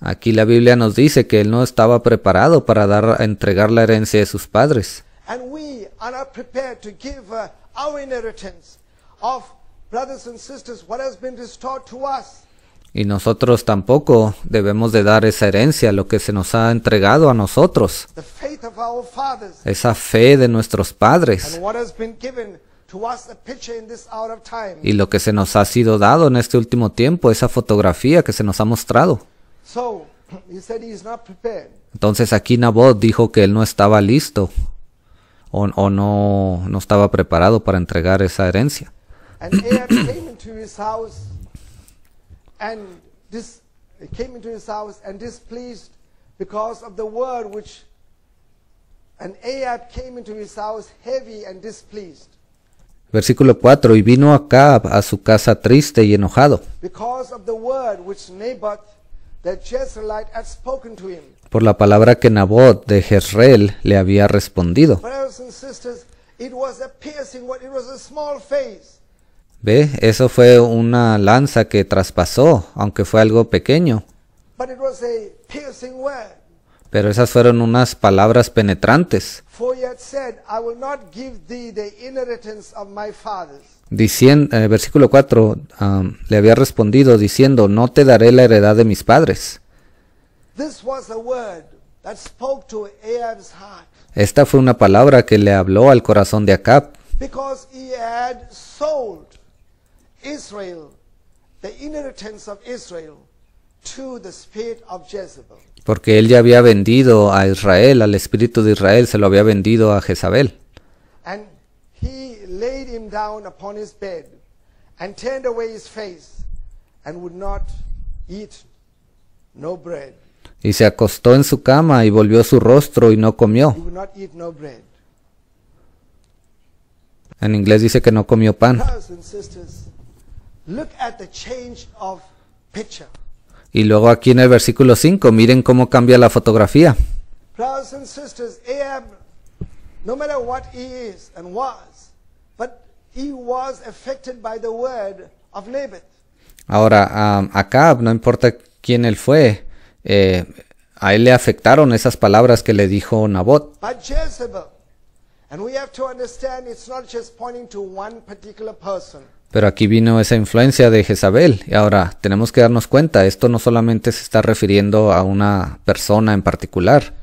Aquí la Biblia nos dice que él no estaba preparado para dar, entregar la herencia de sus padres. And we are not prepared to give uh, our inheritance of y nosotros tampoco debemos de dar esa herencia, lo que se nos ha entregado a nosotros, esa fe de nuestros padres y lo que se nos ha sido dado en este último tiempo, esa fotografía que se nos ha mostrado. Entonces aquí Nabot dijo que él no estaba listo o, o no, no estaba preparado para entregar esa herencia. And Arab came into his house and this came into his house and displeased because of the word which an Arab came into his house heavy and displeased. Versículo 4 y vino Acab a su casa triste y enojado. Because of the word which Naboth the Jezreelite had spoken to him. Por la palabra que Nabot de Jezreel le había respondido. Brothers and sisters, it was a piercing word, it was a small face. ¿Ve? Eso fue una lanza que traspasó, aunque fue algo pequeño. Pero esas fueron unas palabras penetrantes. Diciendo, eh, versículo 4 um, le había respondido diciendo, no te daré la heredad de mis padres. Esta fue una palabra que le habló al corazón de Acab. Israel, Israel, Porque él ya había vendido a Israel, al espíritu de Israel se lo había vendido a Jezabel. Y se acostó en su cama y volvió su rostro y no comió. En inglés dice que no comió pan. Look at the change of picture. Y luego aquí en el versículo 5, miren cómo cambia la fotografía. Brothers matter what he is and was, but he was affected by the word of Naboth. Ahora, um, Acab, no importa quién él fue, eh, a él le afectaron esas palabras que le dijo Nabot. And we have to understand it's not just pointing to one particular person. Pero aquí vino esa influencia de Jezabel y ahora tenemos que darnos cuenta, esto no solamente se está refiriendo a una persona en particular.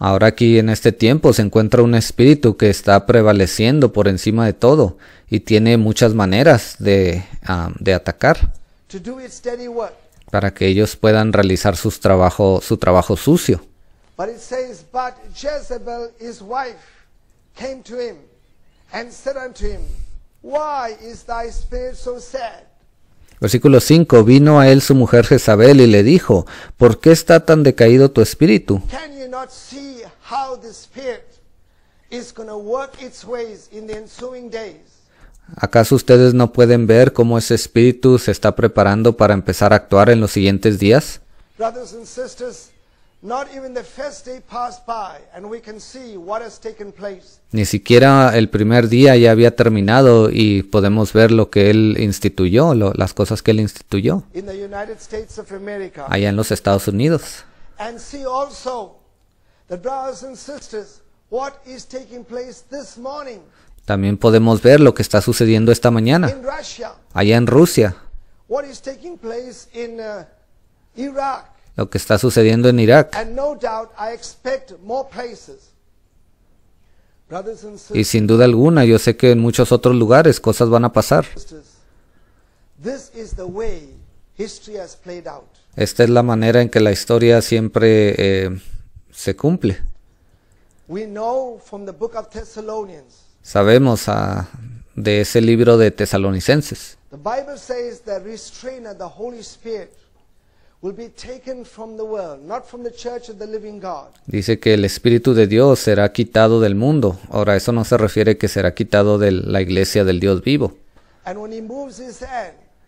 Ahora aquí en este tiempo se encuentra un espíritu que está prevaleciendo por encima de todo y tiene muchas maneras de, de atacar para que ellos puedan realizar trabajo, su trabajo sucio. But it says, But Jezebel, his wife, came to him and said unto him, Why is thy spirit so sad? Versículo 5. Vino a él su mujer Jezabel y le dijo, ¿por qué está tan decaído tu espíritu? Can you not see how the spirit is going to work its ways in the ensuing days? ¿Acaso ustedes no pueden ver cómo ese espíritu se está preparando para empezar a actuar en los siguientes días? Brothers and sisters, ni siquiera el primer día ya había terminado y podemos ver lo que él instituyó, las cosas que él instituyó allá en los Estados Unidos. También podemos ver lo que está sucediendo esta mañana allá en Rusia. What is taking place in, uh, Iraq lo que está sucediendo en Irak. Y sin duda alguna, yo sé que en muchos otros lugares cosas van a pasar. Esta es la manera en que la historia siempre eh, se cumple. Sabemos ah, de ese libro de Tesalonicenses. Dice que el Espíritu de Dios será quitado del mundo. Ahora, eso no se refiere que será quitado de la iglesia del Dios vivo.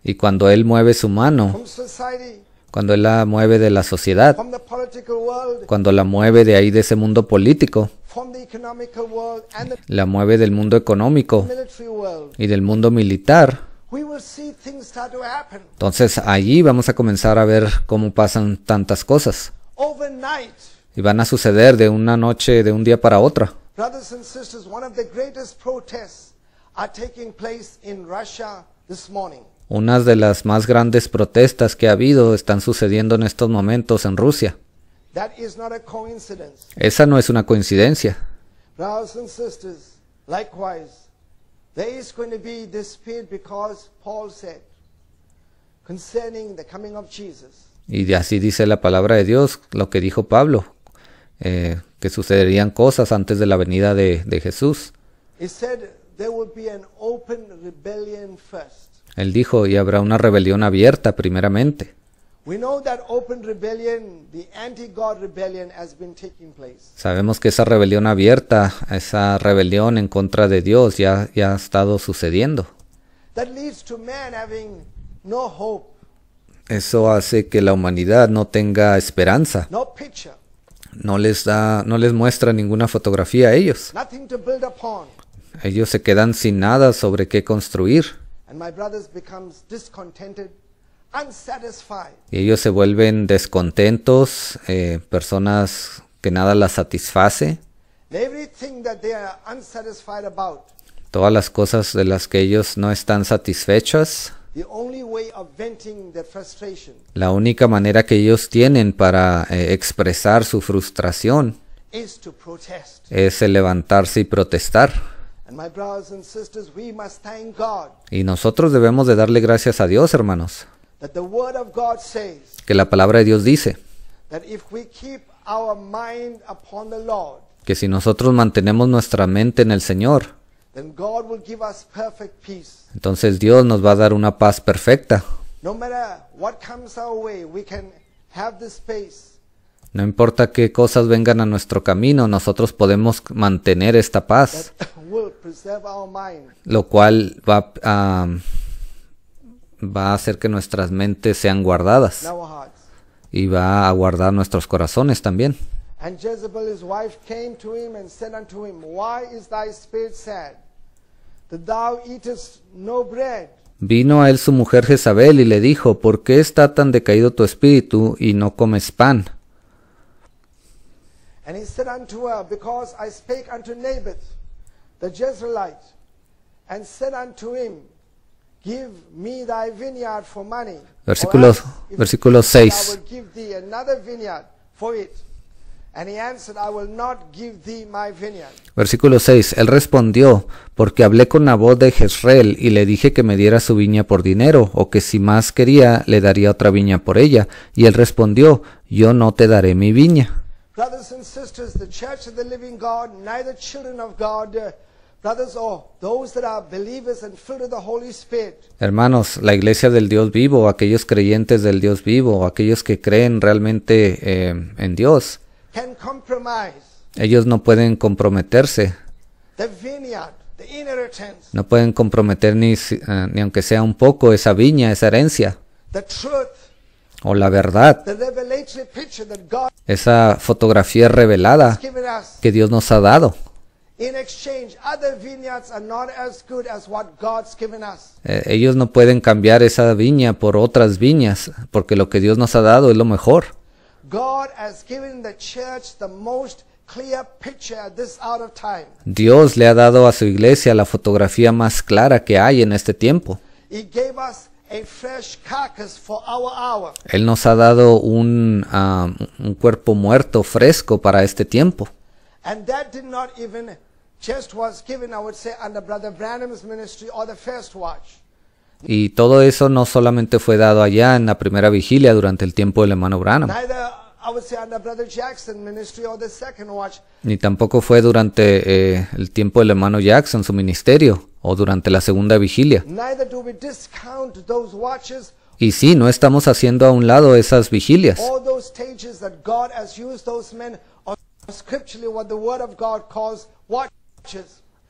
Y cuando Él mueve su mano, cuando Él la mueve de la sociedad, cuando la mueve de ahí de ese mundo político, la mueve del mundo económico y del mundo militar, entonces allí vamos a comenzar a ver cómo pasan tantas cosas. Y van a suceder de una noche, de un día para otra. Unas de las más grandes protestas que ha habido están sucediendo en estos momentos en Rusia. Esa no es una coincidencia. Y así dice la palabra de Dios, lo que dijo Pablo, eh, que sucederían cosas antes de la venida de, de Jesús. Él dijo, y habrá una rebelión abierta primeramente. Sabemos que esa rebelión abierta, esa rebelión en contra de Dios ya, ya ha estado sucediendo. Eso hace que la humanidad no tenga esperanza. No les da, no les muestra ninguna fotografía a ellos. Ellos se quedan sin nada sobre qué construir. Y ellos se vuelven descontentos, eh, personas que nada las satisface. Todas las cosas de las que ellos no están satisfechas. La única manera que ellos tienen para eh, expresar su frustración es levantarse y protestar. Y nosotros debemos de darle gracias a Dios, hermanos que la palabra de Dios dice que si nosotros mantenemos nuestra mente en el Señor, entonces Dios nos va a dar una paz perfecta. No importa qué cosas vengan a nuestro camino, nosotros podemos mantener esta paz, lo cual va a va a hacer que nuestras mentes sean guardadas y va a guardar nuestros corazones también. Vino a él su mujer Jezabel y le dijo, ¿por qué está tan decaído tu espíritu y no comes pan? And he said unto her, Because I spake unto Naboth, the Jezreelite, and said unto him, Versículo, 6. Versículo 6. Él respondió, porque hablé con la voz de Jezreel y le dije que me diera su viña por dinero, o que si más quería le daría otra viña por ella. Y él respondió, yo no te daré mi viña. Brothers and sisters, the Church of the Living God, neither children of God, Hermanos, la iglesia del Dios vivo, aquellos creyentes del Dios vivo, aquellos que creen realmente eh, en Dios, ellos no pueden comprometerse. No pueden comprometer ni, eh, ni aunque sea un poco esa viña, esa herencia. O la verdad. Esa fotografía revelada que Dios nos ha dado ellos no pueden cambiar esa viña por otras viñas, porque lo que Dios nos ha dado es lo mejor. Dios le ha dado a su iglesia la fotografía más clara que hay en este tiempo. Él nos ha dado un, ah, un cuerpo muerto fresco para este tiempo. And that did not even y todo eso no solamente fue dado allá en la primera vigilia durante el tiempo del hermano Branham. Ni tampoco fue durante eh, el tiempo del hermano Jackson, su ministerio, o durante la segunda vigilia. y sí, no estamos haciendo a un lado esas vigilias. watch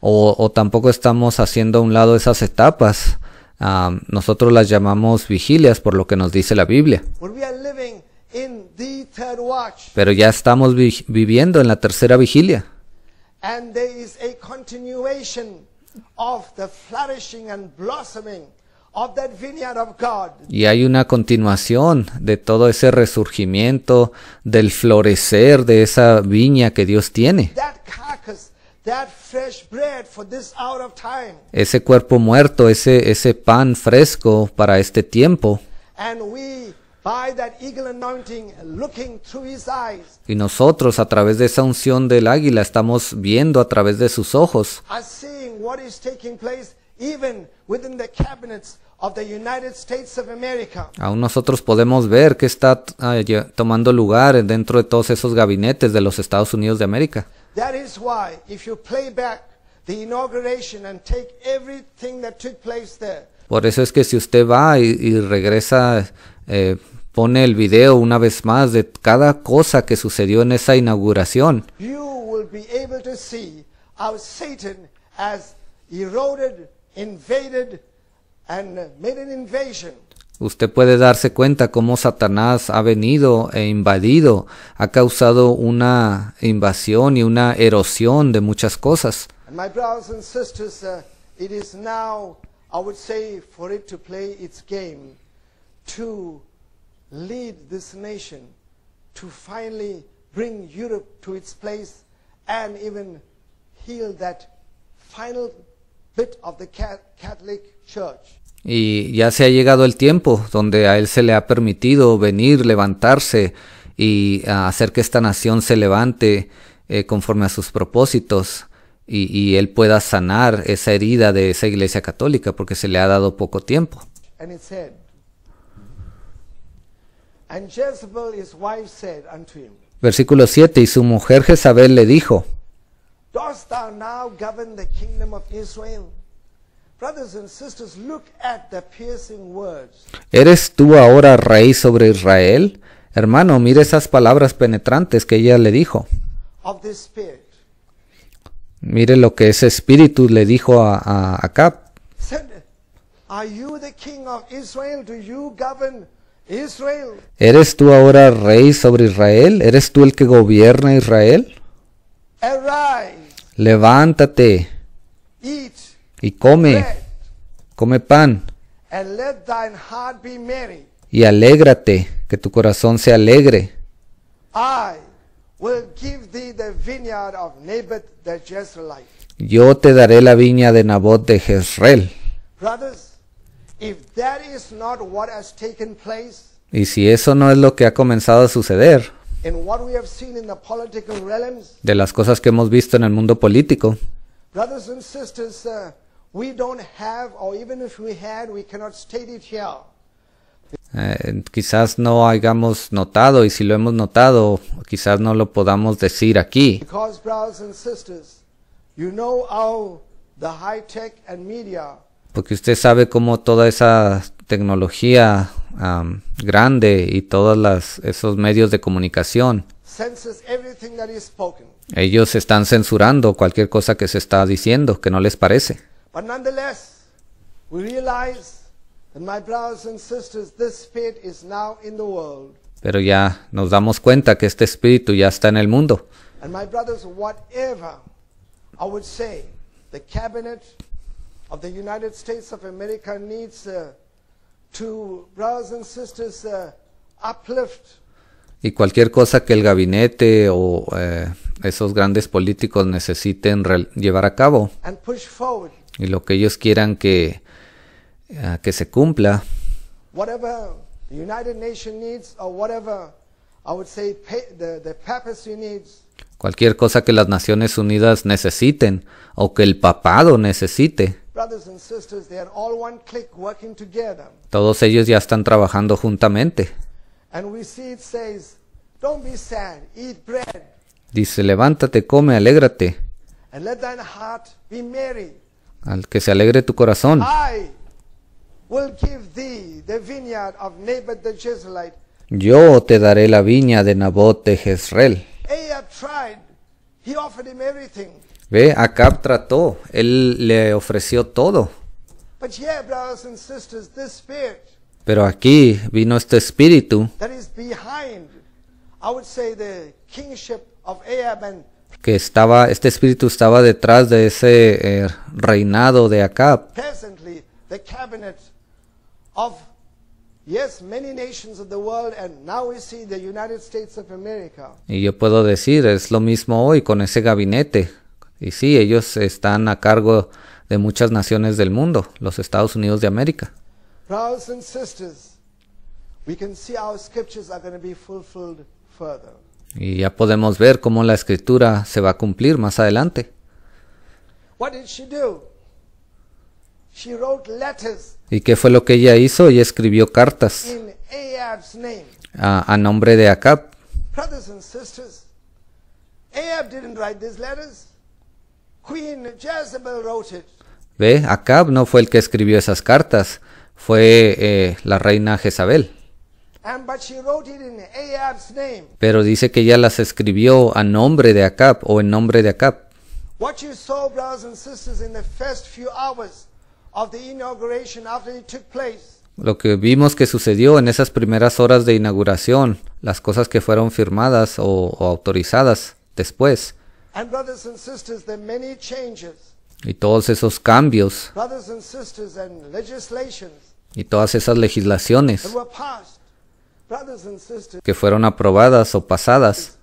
o, tampoco estamos haciendo a un lado esas etapas. nosotros las llamamos vigilias por lo que nos dice la Biblia. Pero ya estamos viviendo en la tercera vigilia. Y hay una continuación de todo ese resurgimiento, del florecer de esa viña que Dios tiene. Ese cuerpo muerto, ese, ese pan fresco para este tiempo. Y nosotros a través de esa unción del águila estamos viendo a través de sus ojos Aún nosotros podemos ver que está ah, tomando lugar dentro de todos esos gabinetes de los Estados Unidos de América. That is why, if you play back the inauguration and take everything that took place there, Por eso es que si usted va y, y regresa, eh, pone el video una vez más de cada cosa que sucedió en esa inauguración, you will be able to see how Satan has eroded, invaded, and made an invasion usted puede darse cuenta cómo satanás ha venido e invadido ha causado una invasión y una erosión de muchas cosas. my brothers and sisters uh, it is now i would say for it to play its game to lead this nation to finally bring europe to its place and even heal that final bit of the catholic church. Y ya se ha llegado el tiempo donde a él se le ha permitido venir, levantarse y ah, hacer que esta nación se levante eh, conforme a sus propósitos y, él pueda sanar esa herida de esa iglesia católica porque se le ha dado poco tiempo. Versículo 7 Y su mujer Jezabel le dijo, Israel? ¿Eres tú ahora rey sobre Israel? Hermano, mire esas palabras penetrantes que ella le dijo. Mire lo que ese espíritu le dijo a, a Acab. ¿Eres tú ahora rey sobre Israel? ¿Eres tú el que gobierna Israel? Levántate. Eat y come, come pan. Y alégrate, que tu corazón se alegre. Yo te daré la viña de Nabot de Jezreel. Y si eso no es lo que ha comenzado a suceder, de las cosas que hemos visto en el mundo político, quizás no hayamos notado y si lo hemos notado, quizás no lo podamos decir aquí. Porque usted sabe cómo toda esa tecnología grande y todos esos medios de comunicación, ellos están censurando cualquier cosa que se está diciendo que no les parece. But nonetheless, we realize that my brothers and sisters, this spirit is now in the world. Pero ya nos damos cuenta que este espíritu ya está en el mundo. And my brothers, whatever I would say, the cabinet of the United States of America needs uh, to brothers and sisters uh, uplift y cualquier cosa que el gabinete o eh, esos grandes políticos necesiten llevar a cabo. And push forward y lo que ellos quieran que, ah, que se cumpla. Cualquier cosa que las Naciones Unidas necesiten o que el papado necesite. Todos ellos ya están trabajando juntamente. Dice, levántate, come, alégrate al que se alegre tu corazón. Yo te daré la viña de Nabot de Jezreel. Ve, Acab trató, él le ofreció todo. Pero aquí vino este espíritu que estaba, este espíritu estaba detrás de ese eh, reinado de Acab. Y yo puedo decir, es lo mismo hoy con ese gabinete. Y sí, ellos están a cargo de muchas naciones del mundo, los Estados Unidos de América. we can see our scriptures are going to fulfilled y ya podemos ver cómo la escritura se va a cumplir más adelante. ¿Y qué fue lo que ella hizo? Ella escribió cartas a, nombre de Acab. Ve, Acab no fue el que escribió esas cartas, fue eh, la reina Jezabel. Pero dice que ella las escribió a nombre de Acap o en nombre de Acap Lo que vimos que sucedió en esas primeras horas de inauguración, las cosas que fueron firmadas o, o autorizadas después. Y todos esos cambios. Y todas esas legislaciones que fueron aprobadas o pasadas.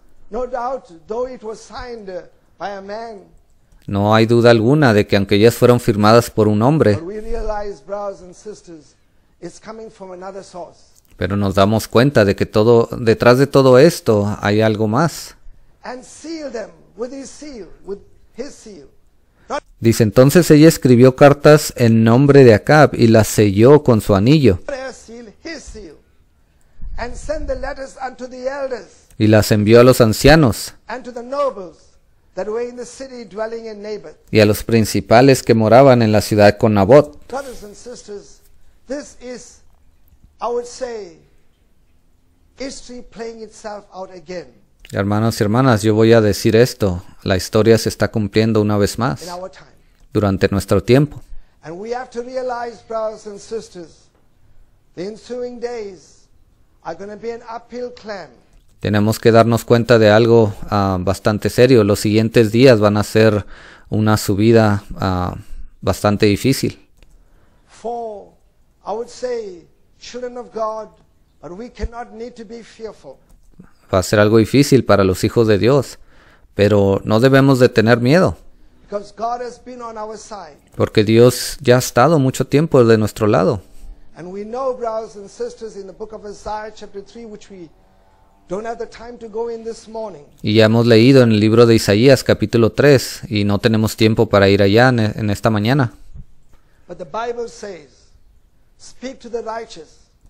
No hay duda alguna de que aunque ellas fueron firmadas por un hombre, pero nos damos cuenta de que todo, detrás de todo esto hay algo más. Dice entonces ella escribió cartas en nombre de Acab y las selló con su anillo y las envió a los ancianos y a los principales que moraban en la ciudad con Nabot. Hermanos y hermanas, yo voy a decir esto, la historia se está cumpliendo una vez más durante nuestro tiempo. Tenemos que darnos cuenta de algo ah, bastante serio. Los siguientes días van a ser una subida ah, bastante difícil. Va a ser algo difícil para los hijos de Dios, pero no debemos de tener miedo. Porque Dios ya ha estado mucho tiempo de nuestro lado y ya hemos leído en el libro de Isaías capítulo 3 y no tenemos tiempo para ir allá en, esta mañana.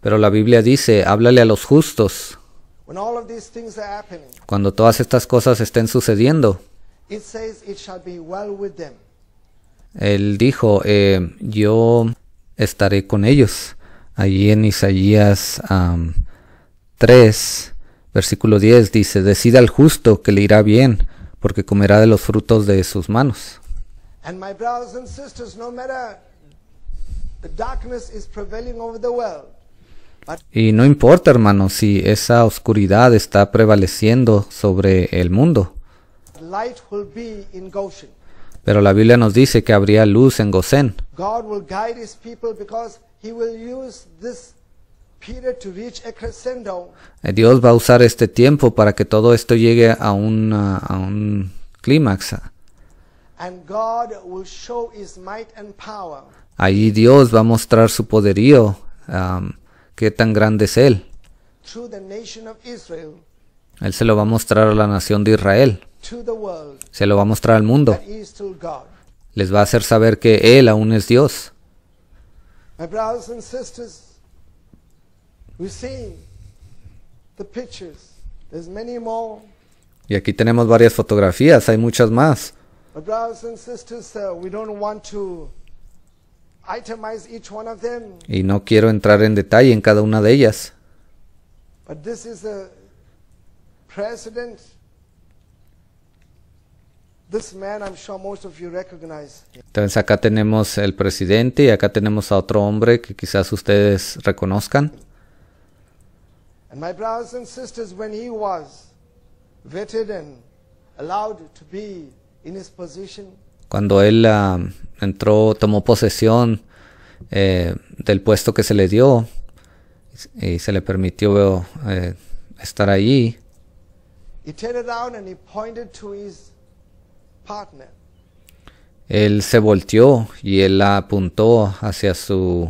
Pero la Biblia dice, háblale a los justos. Cuando todas estas cosas estén sucediendo, Él dijo, eh, yo estaré con ellos. Allí en Isaías 3, versículo 10 dice, decida al justo que le irá bien, porque comerá de los frutos de sus manos. y no importa, hermanos, si esa oscuridad está prevaleciendo sobre el mundo. Pero la Biblia nos dice que habría luz en Gosén. Dios va a usar este tiempo para que todo esto llegue a un, a un clímax. Allí Dios va a mostrar su poderío, um, qué tan grande es Él. Él se lo va a mostrar a la nación de Israel. Se lo va a mostrar al mundo. Les va a hacer saber que Él aún es Dios. My brothers and sisters, we've seen the pictures. There's many more. Y aquí tenemos varias fotografías, hay muchas más. My brothers and sisters, uh, we don't want to itemize each one of them. Y no quiero entrar en detalle en cada una de ellas. But this is a precedent entonces acá tenemos el presidente y acá tenemos a otro hombre que quizás ustedes reconozcan. Cuando él ah, entró, tomó posesión eh, del puesto que se le dio y se le permitió eh, estar allí. He turned and he pointed to his él se volteó y él la apuntó hacia su,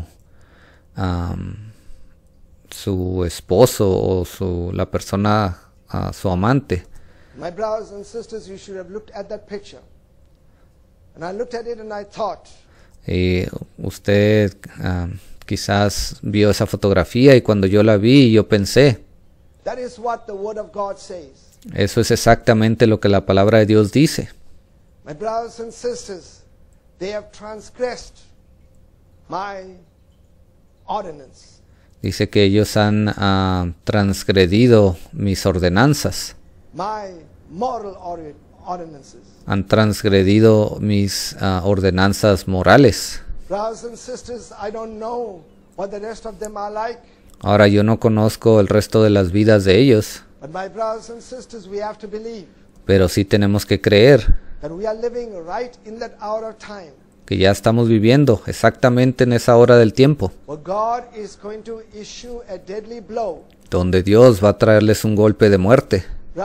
su esposo o su, la persona, a su amante. Y usted quizás vio esa fotografía y cuando yo la vi yo pensé. Eso es exactamente lo que la palabra de Dios dice. My brothers and sisters, they have transgressed my ordinance. Dice que ellos han uh, transgredido mis ordenanzas. My moral ordinances. Han transgredido mis uh, ordenanzas morales. Brothers and sisters, I don't know what the rest of them are like. Ahora yo no conozco el resto de las vidas de ellos. But sisters, we have to believe. Pero sí tenemos que creer que ya estamos viviendo exactamente en esa hora del tiempo, donde Dios va a traerles un golpe de muerte. Uh,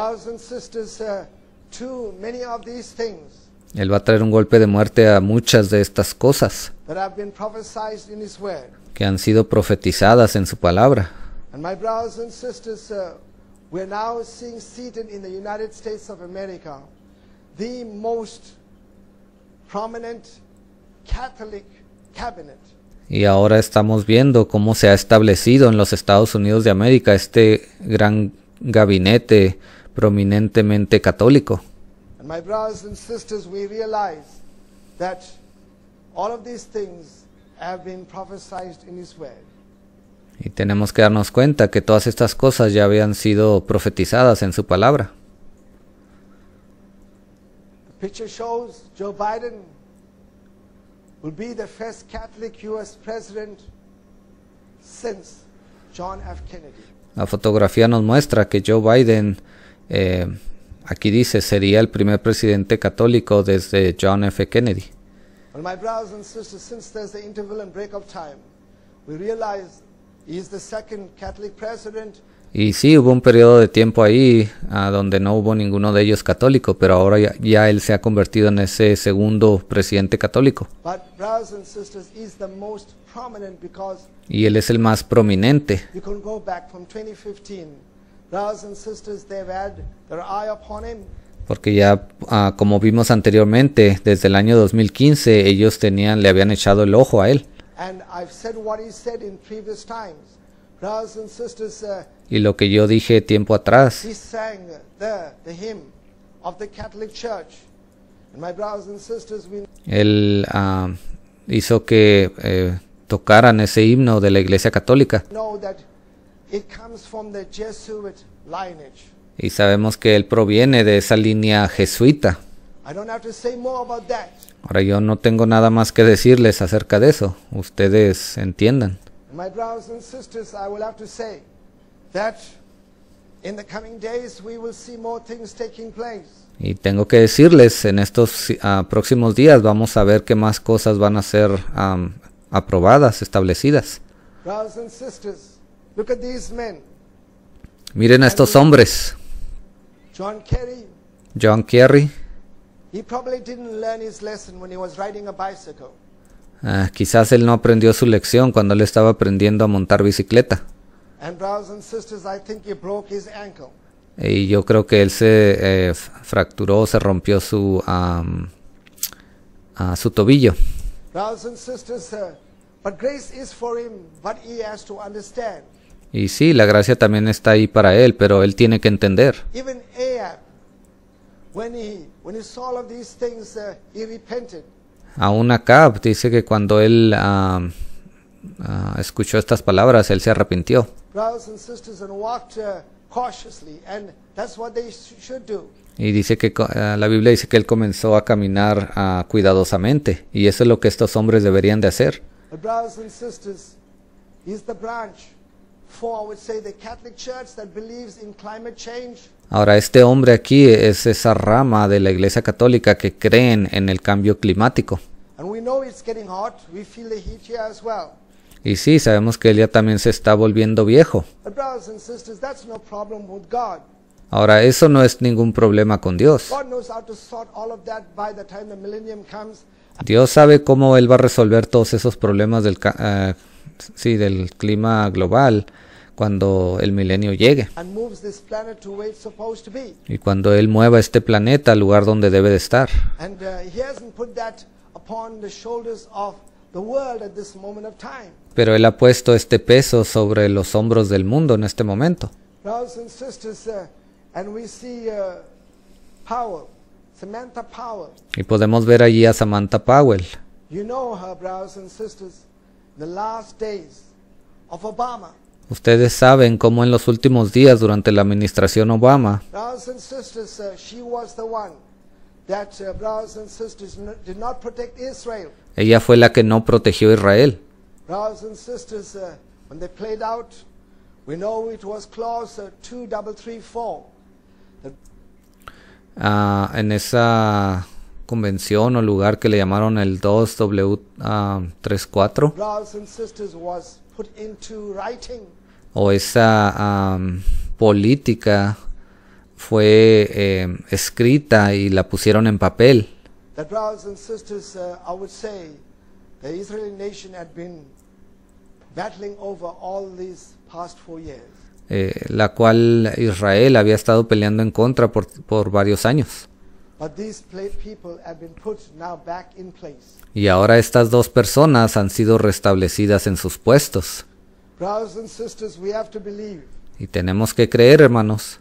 Él va a traer un golpe de muerte a muchas de estas cosas que han sido profetizadas en su palabra. Y ahora estamos viendo cómo se ha establecido en los Estados Unidos de América este gran gabinete prominentemente católico. Y tenemos que darnos cuenta que todas estas cosas ya habían sido profetizadas en su palabra. picture shows Joe Biden will be the first Catholic US president since John F. Kennedy. La fotografía nos muestra que Joe Biden, eh, aquí dice, sería el primer presidente católico desde John F. Kennedy. Well, my brothers and sisters, since there's the interval and break of time, we realize he is the second Catholic president Y sí, hubo un periodo de tiempo ahí ah, donde no hubo ninguno de ellos católico, pero ahora ya, él se ha convertido en ese segundo presidente católico. y él es el más prominente. Porque ya, ah, como vimos anteriormente, desde el año 2015 ellos tenían, le habían echado el ojo a él. Uh, y lo que yo dije tiempo atrás, él ah, hizo que eh, tocaran ese himno de la Iglesia Católica. Y sabemos que él proviene de esa línea jesuita. Ahora yo no tengo nada más que decirles acerca de eso. Ustedes entiendan. My brothers and sisters, I will have to say that in the coming days we will see more things taking place. Y tengo que decirles, en estos uh, próximos días vamos a ver qué más cosas van a ser um, aprobadas, establecidas. Brothers and sisters, look at these men. Miren a estos hombres. John Kerry. John Kerry. He probably didn't learn his lesson when he was riding a bicycle. Ah, quizás él no aprendió su lección cuando él estaba aprendiendo a montar bicicleta. Y yo creo que él se eh, fracturó, se rompió su, ah, su tobillo. Uh, y sí, la gracia también está ahí para él, pero él tiene que entender. when he, when he saw all uh, Aún acá dice que cuando él ah, ah, escuchó estas palabras, él se arrepintió. Y dice que ah, la Biblia dice que él comenzó a caminar cuidadosamente, y eso es lo que estos hombres deberían de hacer. Ahora, este hombre aquí es esa rama de la Iglesia Católica que creen en el cambio climático. Y sí, sabemos que él ya también se está volviendo viejo. Ahora, eso no es ningún problema con Dios. Dios sabe cómo Él va a resolver todos esos problemas del, eh, sí, del clima global cuando el milenio llegue y cuando Él mueva este planeta al lugar donde debe de estar. Uh, Pero Él ha puesto este peso sobre los hombros del mundo en este momento. Y podemos ver allí a Samantha Powell. Ustedes saben cómo en los últimos días durante la administración Obama, ella fue la que no protegió a Israel. Ah, en esa convención o lugar que le llamaron el 2W34 ah, o esa política fue em, escrita y la pusieron en papel. The had been battling over all these past years. Eh, la cual Israel había estado peleando en contra por, por varios años. Y ahora estas dos personas han sido restablecidas en sus puestos. Y tenemos que creer, hermanos,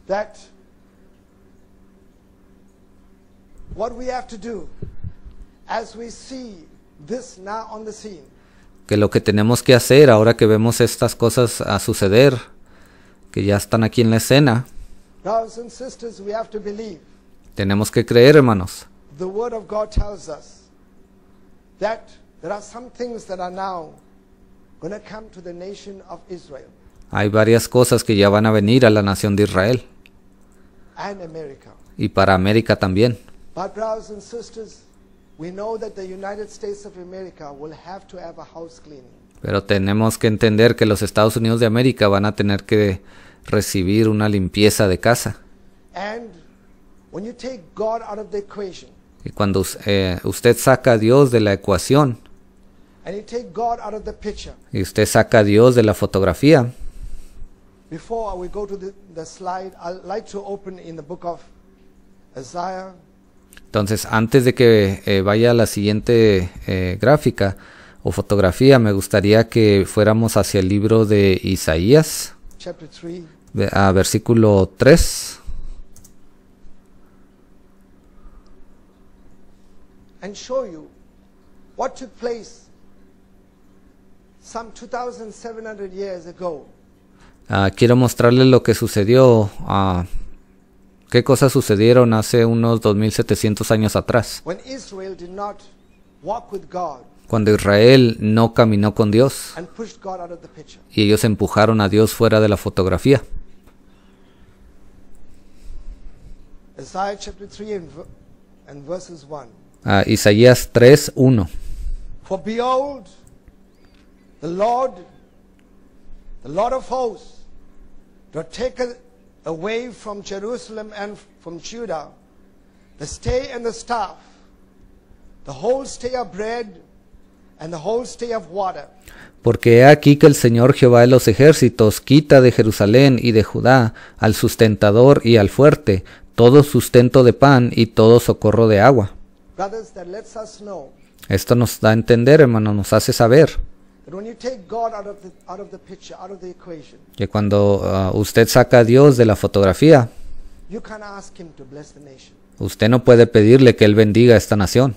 que lo que tenemos que hacer ahora que vemos estas cosas a suceder que ya están aquí en la escena. Tenemos que creer, hermanos. Hay varias cosas que ya van a venir a la nación de Israel. Y para América también. brothers and sisters, we know that the United States of America will have to have a house cleaning. Pero tenemos que entender que los Estados Unidos de América van a tener que recibir una limpieza de casa. Y cuando eh, usted saca a Dios de la ecuación y usted saca a Dios de la fotografía, Entonces, antes de que eh, vaya a la siguiente eh, gráfica, o fotografía, me gustaría que fuéramos hacia el libro de Isaías, a versículo 3. Ah, quiero mostrarles lo que sucedió, ah, qué cosas sucedieron hace unos 2700 años atrás. When Israel did not walk with cuando Israel no caminó con Dios y ellos empujaron a Dios fuera de la fotografía. A Isaías 3, 1. away from Jerusalem and from Judah, the stay and the staff, the whole stay of bread porque he aquí que el Señor Jehová de los ejércitos quita de Jerusalén y de Judá al sustentador y al fuerte todo sustento de pan y todo socorro de agua. Esto nos da a entender, hermano, nos hace saber que cuando ah, usted saca a Dios de la fotografía, usted no puede pedirle que Él bendiga a esta nación.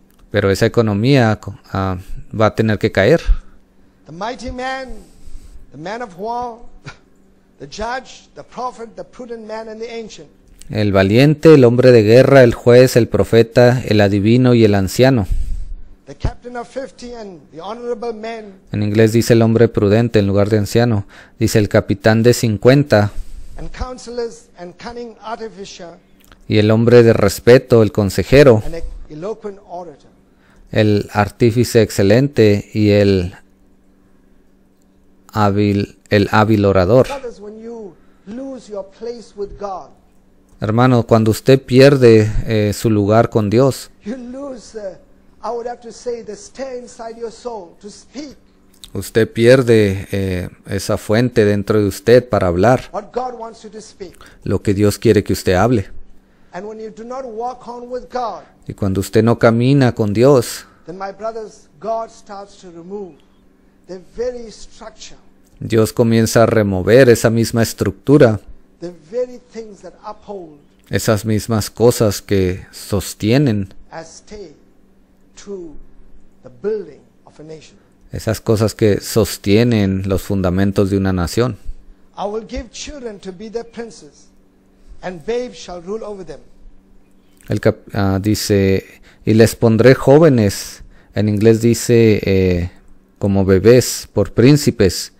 pero esa economía ah, va a tener que caer. El valiente, el hombre de guerra, el juez, el profeta, el adivino y el anciano. En inglés dice el hombre prudente en lugar de anciano. Dice el capitán de 50. Y el hombre de respeto, el consejero. E- el artífice excelente y el hábil, el hábil orador. Hermano, cuando usted pierde eh, su lugar con Dios, uh, usted pierde eh, esa fuente dentro de usted para hablar lo que Dios quiere que usted hable. Y cuando usted no camina con Dios, Dios comienza a remover esa misma estructura, esas mismas cosas que sostienen, esas cosas que sostienen los fundamentos de una nación and babes shall rule over them. El cap, uh, dice, y les pondré jóvenes, en inglés dice, eh, como bebés por príncipes,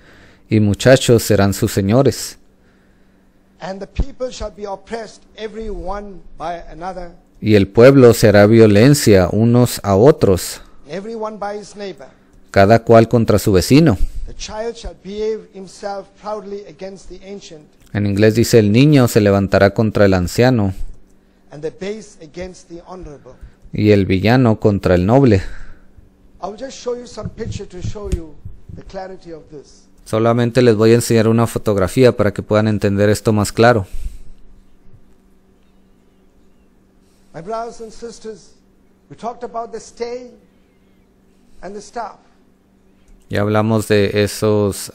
y muchachos serán sus señores. And the people shall be oppressed, every one by another. Y el pueblo será violencia unos a otros, every one by his neighbor. cada cual contra su vecino. The child shall behave himself proudly against the ancient. En inglés dice, el niño se levantará contra el anciano y el villano contra el noble. Solamente les voy a enseñar una fotografía para que puedan entender esto más claro. Ya hablamos de esos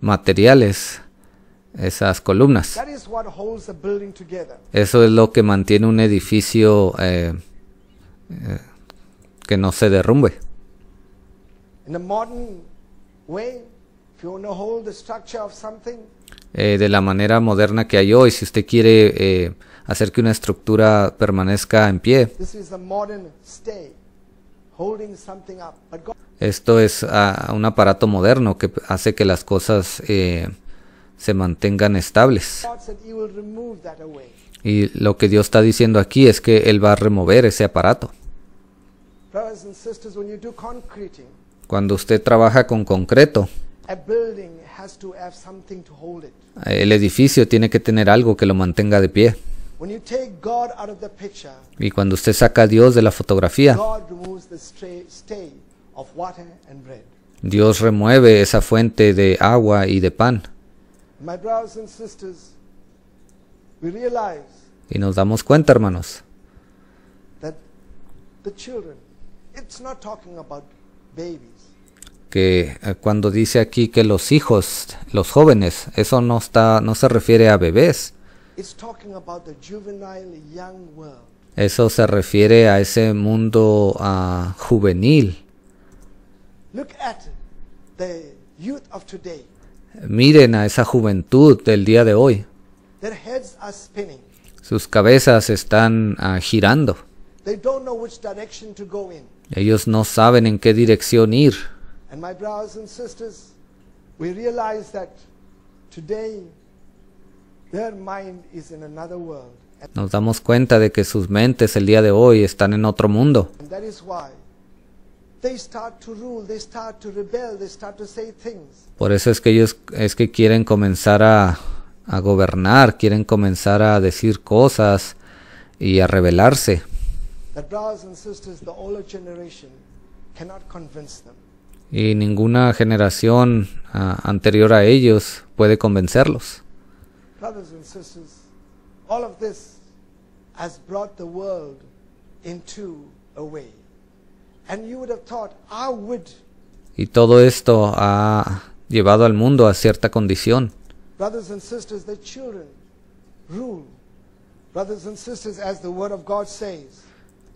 materiales esas columnas. Eso es lo que mantiene un edificio eh, eh, que no se derrumbe. Eh, de la manera moderna que hay hoy, si usted quiere hacer que una estructura permanezca en pie, esto es un aparato moderno que hace que las cosas se mantengan estables. Y lo que Dios está diciendo aquí es que Él va a remover ese aparato. Cuando usted trabaja con concreto, el edificio tiene que tener algo que lo mantenga de pie. Y cuando usted saca a Dios de la fotografía, Dios remueve esa fuente de agua y de pan. Y nos damos cuenta, hermanos, que eh, cuando dice aquí que los hijos, los jóvenes, eso no se refiere a bebés. Eso se refiere a ese mundo uh, juvenil. Miren a esa juventud del día de hoy. Sus cabezas están ah, girando. Ellos no saben en qué dirección ir. Nos damos cuenta de que sus mentes el día de hoy están en otro mundo. Por eso es que ellos es que quieren comenzar a, a gobernar, quieren comenzar a decir cosas y a rebelarse. Y ninguna generación anterior a ellos puede convencerlos. All of this has brought the world into a y todo esto ha llevado al mundo a cierta condición.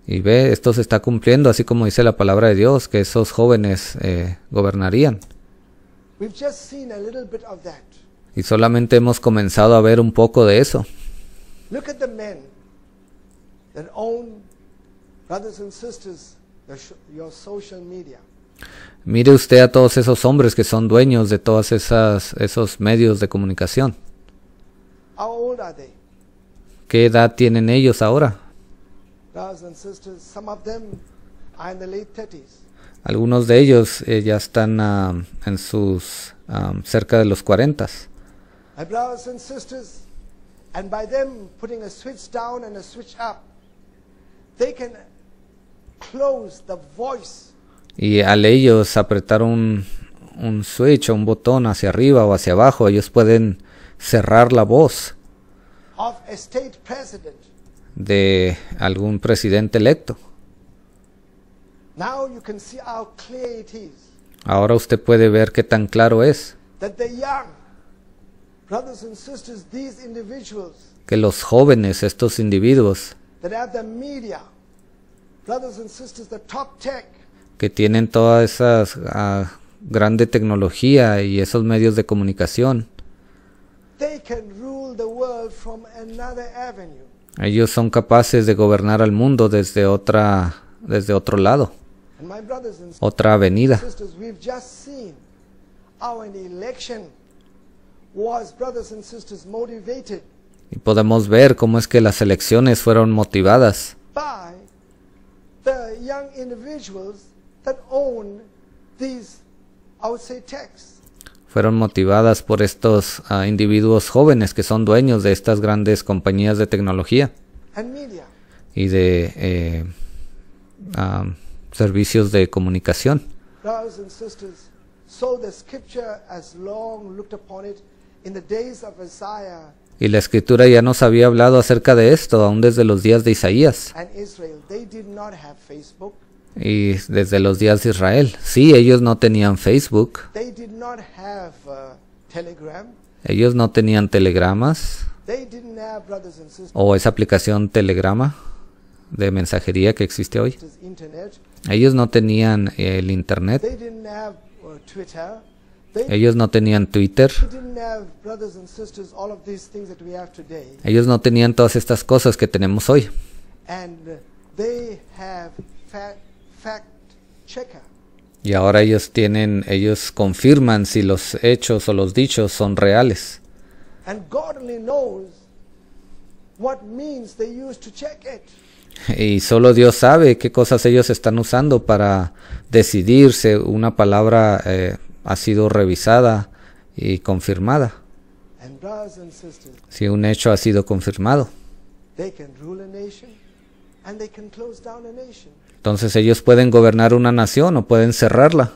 Y ve, esto se está cumpliendo, así como dice la palabra de Dios, que esos jóvenes eh, gobernarían. Y solamente hemos comenzado a ver un poco de eso. Look at the men that own brothers and sisters Mire usted a todos esos hombres que son dueños de todos esos medios de comunicación. ¿Qué edad tienen ellos ahora? Algunos de ellos eh, ya están ah, en sus ah, cerca de los 40. They can y al ellos apretar un, un switch o un botón hacia arriba o hacia abajo, ellos pueden cerrar la voz de algún presidente electo. Ahora usted puede ver qué tan claro es que los jóvenes, estos individuos que tienen toda esa ah, grande tecnología y esos medios de comunicación. Ellos son capaces de gobernar al mundo desde otra desde otro lado. Otra avenida. Y podemos ver cómo es que las elecciones fueron motivadas fueron motivadas por estos ah, individuos jóvenes que son dueños de estas grandes compañías de tecnología y de eh, servicios de comunicación. so the y la escritura ya nos había hablado acerca de esto, aún desde los días de Isaías. Y desde los días de Israel. Sí, ellos no tenían Facebook. Uh, ellos no tenían telegramas. O esa aplicación telegrama de mensajería que existe hoy. Ellos no tenían el Internet. Ellos no tenían Twitter. Ellos no tenían todas estas cosas que tenemos hoy. Uh, y ahora ellos tienen, ellos confirman si los hechos o los dichos son reales. Y solo Dios sabe qué cosas ellos están usando para decidirse una palabra eh, ha sido revisada y confirmada. Si un hecho ha sido confirmado, entonces ellos pueden gobernar una nación o pueden cerrarla.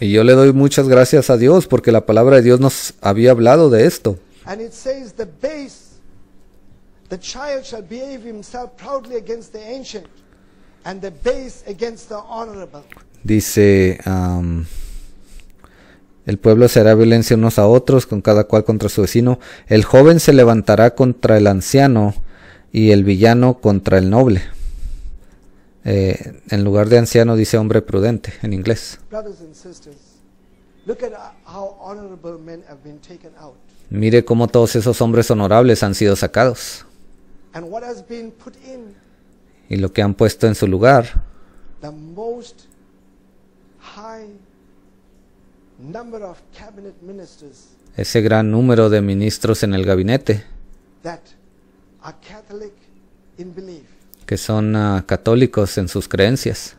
Y yo le doy muchas gracias a Dios porque la palabra de Dios nos había hablado de esto. Dice, el pueblo será violencia unos a otros, con cada cual contra su vecino. El joven se levantará contra el anciano y el villano contra el noble. Eh, en lugar de anciano dice hombre prudente en inglés. Mire cómo todos esos hombres honorables han sido sacados y lo que han puesto en su lugar, ese gran número de ministros en el gabinete que son ah, católicos en sus creencias.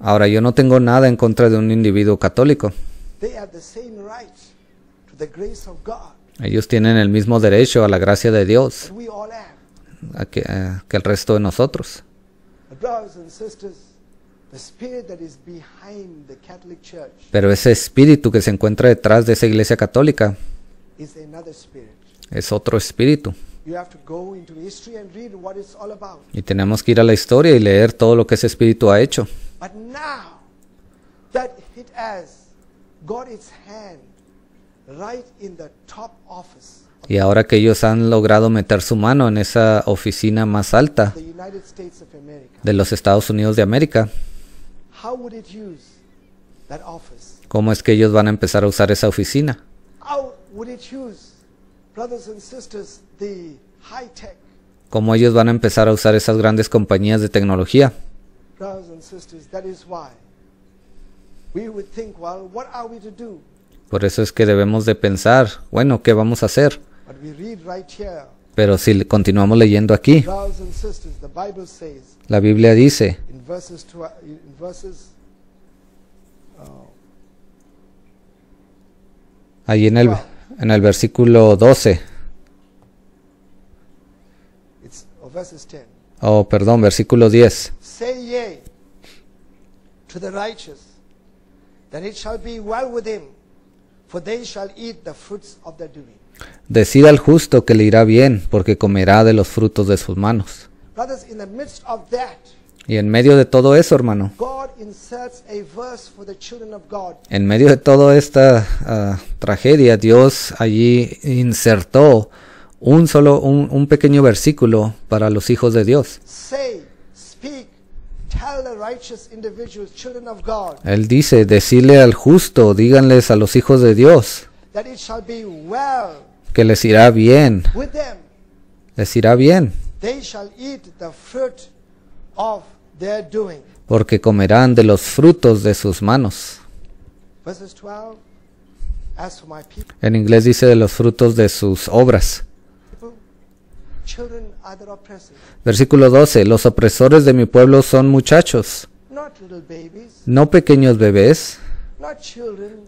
Ahora, yo no tengo nada en contra de un individuo católico. Ellos tienen el mismo derecho a la gracia de Dios que, que el resto de nosotros. Pero ese espíritu que se encuentra detrás de esa iglesia católica es otro espíritu. Y tenemos que ir a la historia y leer todo lo que ese espíritu ha hecho. Y ahora que ellos han logrado meter su mano en esa oficina más alta de los Estados Unidos de América, ¿cómo es que ellos van a empezar a usar esa oficina? ¿Cómo ellos van a empezar a usar esas grandes compañías de tecnología? Por eso es que debemos de pensar, bueno, ¿qué vamos a hacer? Pero si continuamos leyendo aquí, la Biblia dice, uh, ahí en el, en el versículo 12, oh, perdón, versículo 10, to the righteous, that it shall be well with Decida al justo que le irá bien, porque comerá de los frutos de sus manos. Y en medio de todo eso, hermano, en medio de toda esta ah, tragedia, Dios allí insertó un solo, un, pequeño versículo para los hijos de Dios. Say, speak, él dice, decirle al justo, díganles a los hijos de Dios, que les irá bien. Les irá bien. Porque comerán de los frutos de sus manos. En inglés dice de los frutos de sus obras. Versículo 12. Los opresores de mi pueblo son muchachos, no pequeños bebés,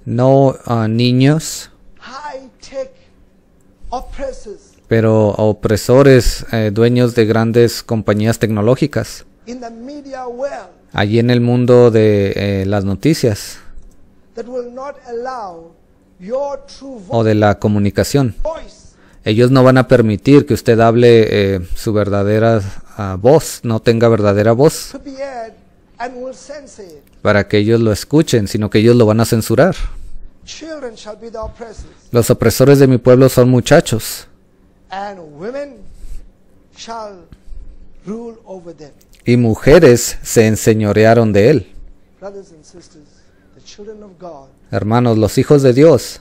no ah, niños, pero opresores, eh, dueños de grandes compañías tecnológicas. Allí en el mundo de eh, las noticias o de la comunicación ellos no van a permitir que usted hable eh, su verdadera ah, voz, no tenga verdadera voz, para que ellos lo escuchen, sino que ellos lo van a censurar. Los opresores de mi pueblo son muchachos. Y mujeres se enseñorearon de él. Hermanos, los hijos de Dios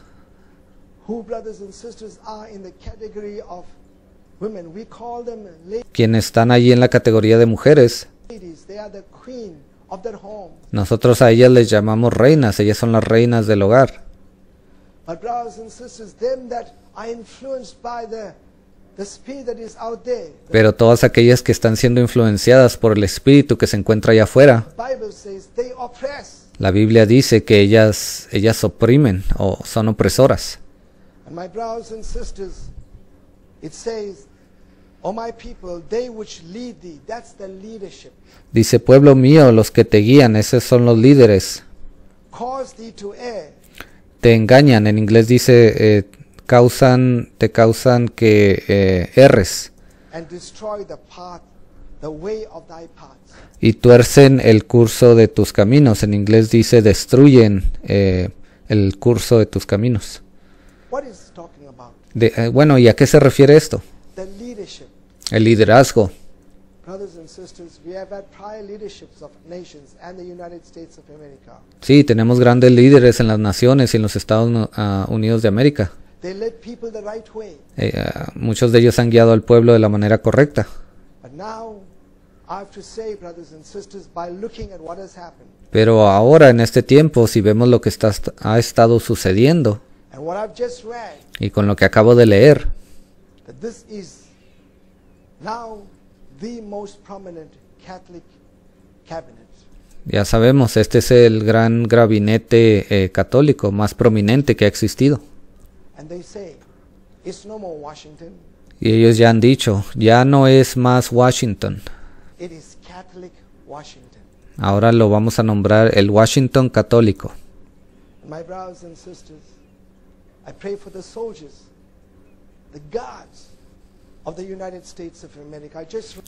quienes están allí en la categoría de mujeres. Nosotros a ellas les llamamos reinas, ellas son las reinas del hogar. Pero todas aquellas que están siendo influenciadas por el espíritu que se encuentra allá afuera, la Biblia dice que ellas, ellas oprimen o son opresoras it says, my people, they which lead thee, that's the leadership. Dice, pueblo mío, los que te guían, esos son los líderes. Te engañan, en inglés dice, eh, causan, te causan que erres. Y tuercen el curso de tus caminos. En inglés dice, destruyen eh, el curso de tus caminos. De, eh, bueno, ¿y a qué se refiere esto? El liderazgo. Sí, tenemos grandes líderes en las naciones y en los Estados Unidos ah, de América. Eh, ah, muchos de ellos han guiado al pueblo de la manera correcta. Pero ahora, en este tiempo, si vemos lo que ha estado sucediendo, y con lo que acabo de leer, ya sabemos, este es el gran gabinete eh, católico más prominente que ha existido. Y ellos ya han dicho, ya no es más Washington. Ahora lo vamos a nombrar el Washington católico.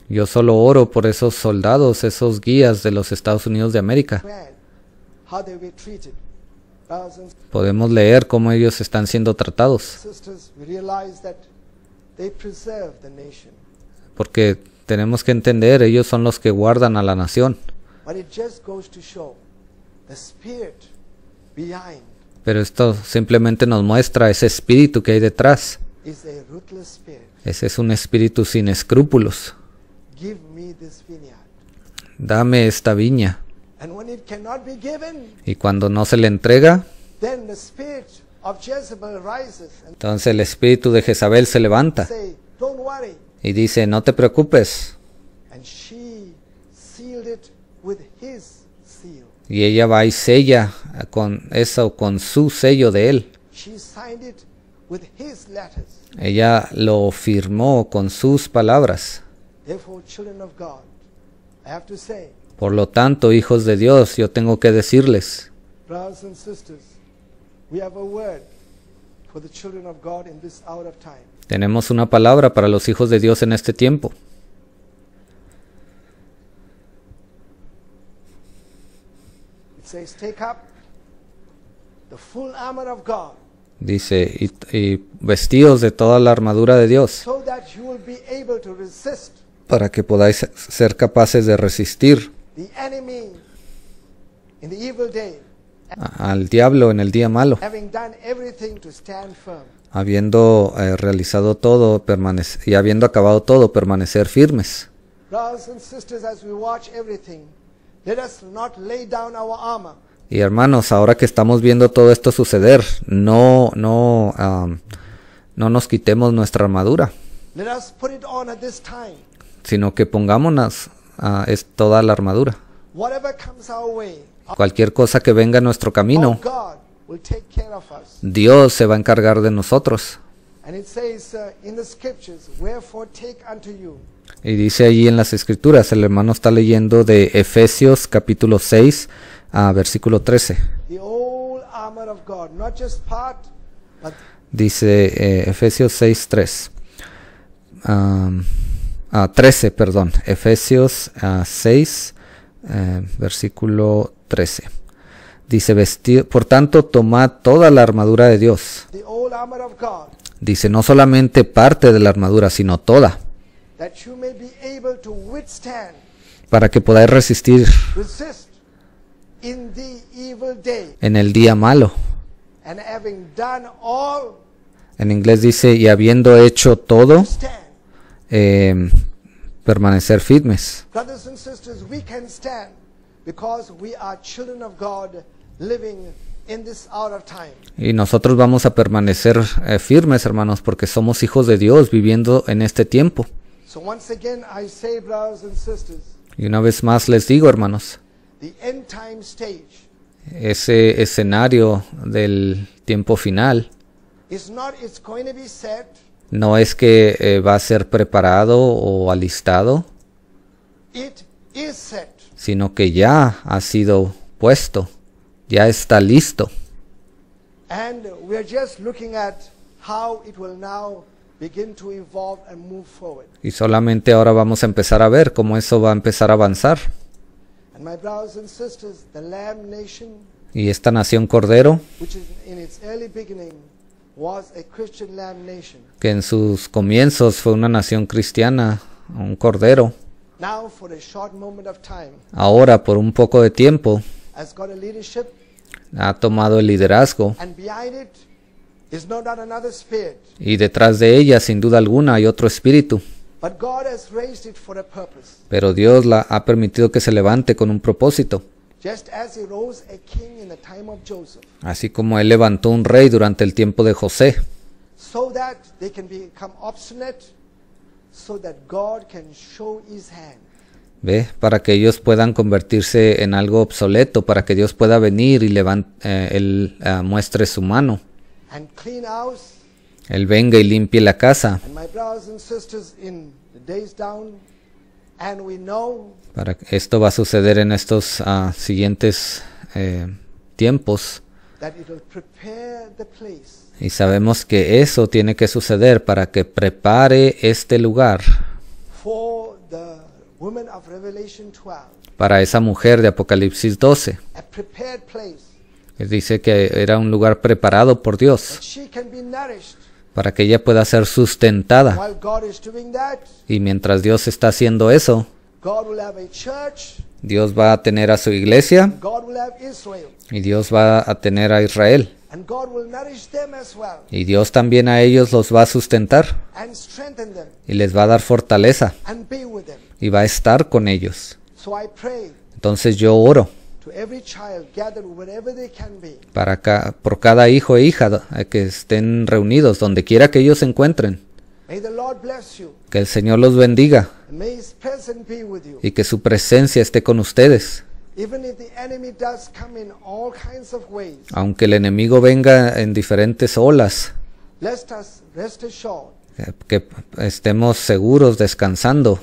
Yo solo oro por esos soldados, esos guías de los Estados Unidos de América. Podemos leer cómo ellos están siendo tratados. Porque tenemos que entender, ellos son los que guardan a la nación. Pero esto simplemente nos muestra ese espíritu que hay detrás. Ese es un espíritu sin escrúpulos. Dame esta viña. Y cuando no se le entrega, entonces el espíritu de Jezabel se levanta y dice, no te preocupes. Y ella va y sella con eso, con su sello de él. Ella lo firmó con sus palabras. Por lo tanto, hijos de Dios, yo tengo que decirles, tenemos una palabra para los hijos de Dios en este tiempo. Dice, y, vestidos de toda la armadura de Dios, para que podáis ser capaces de resistir al diablo en el día malo, habiendo eh, realizado todo y habiendo acabado todo, permanecer firmes. Y hermanos, ahora que estamos viendo todo esto suceder, no, no, um, no nos quitemos nuestra armadura, sino que pongámonos ah, es toda la armadura. Cualquier cosa que venga a nuestro camino, Dios se va a encargar de nosotros. Y dice allí en las escrituras, el hermano está leyendo de Efesios capítulo 6 a versículo 13. Dice eh, Efesios 6, 3. 13, perdón. Efesios 6, ah, eh, versículo 13. Dice, vestido por tanto, tomad toda la armadura de Dios. Dice, no solamente parte de la armadura, sino toda. Para que podáis resistir en el día malo. En inglés dice, y habiendo hecho todo, eh, permanecer firmes. Y nosotros vamos a permanecer eh, firmes, hermanos, porque somos hijos de Dios viviendo en este tiempo. Y una vez más les digo, hermanos, ese escenario del tiempo final no es que eh, va a ser preparado o alistado, sino que ya ha sido puesto ya está listo. Y solamente ahora vamos a empezar a ver cómo eso va a empezar a avanzar. Y esta nación cordero, que en sus comienzos fue una nación cristiana, un cordero, ahora por un poco de tiempo, ha tomado el liderazgo. Y detrás de ella, sin duda alguna, hay otro espíritu. Pero Dios la ha permitido que se levante con un propósito. Así como Él levantó un rey durante el tiempo de José. Para que they can obstinados. so that God can show his hand. Para que ellos puedan convertirse en algo obsoleto, para que Dios pueda venir y eh, Él eh, muestre su mano. Él venga y limpie la casa. Para esto va a suceder en estos ah, siguientes eh, tiempos. Y sabemos que eso tiene que suceder para que prepare este lugar para esa mujer de Apocalipsis 12. Dice que era un lugar preparado por Dios para que ella pueda ser sustentada. Y mientras Dios está haciendo eso, Dios va a tener a su iglesia y Dios va a tener a Israel. Y Dios también a ellos los va a sustentar y les va a dar fortaleza y va a estar con ellos. Entonces yo oro para por cada hijo e hija eh, que estén reunidos, donde quiera que ellos se encuentren. Que el Señor los bendiga y que su presencia esté con ustedes. Aunque el enemigo venga en diferentes olas, que estemos seguros descansando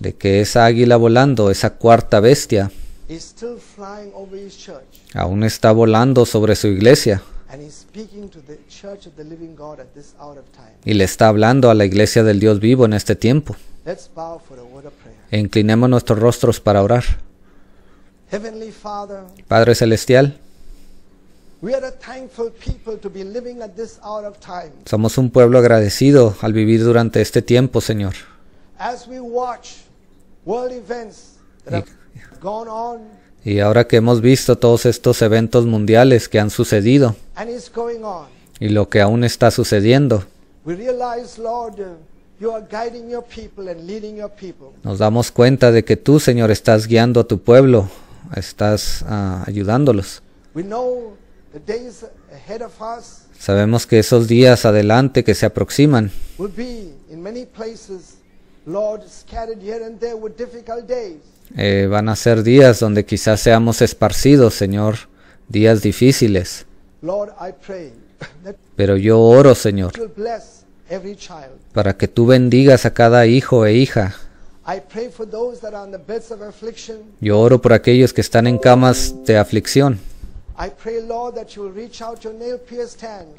de que esa águila volando, esa cuarta bestia, aún está volando sobre su iglesia. Y le está hablando a la iglesia del Dios vivo en este tiempo. inclinemos nuestros rostros para orar. Padre Celestial, somos un pueblo agradecido al vivir durante este tiempo, Señor. Y, ahora que hemos visto todos estos eventos mundiales que han sucedido y lo que aún está sucediendo, uh, nos damos cuenta de que tú, Señor, estás guiando a tu pueblo, estás ah, ayudándolos. We Sabemos que esos días adelante que se aproximan van a ser días donde quizás seamos esparcidos, Señor, días difíciles. Pero yo oro, Señor, para que tú bendigas a cada hijo e hija. Yo oro por aquellos que están en camas de aflicción. I pray, Lord, that you will reach out your nail pierced hands.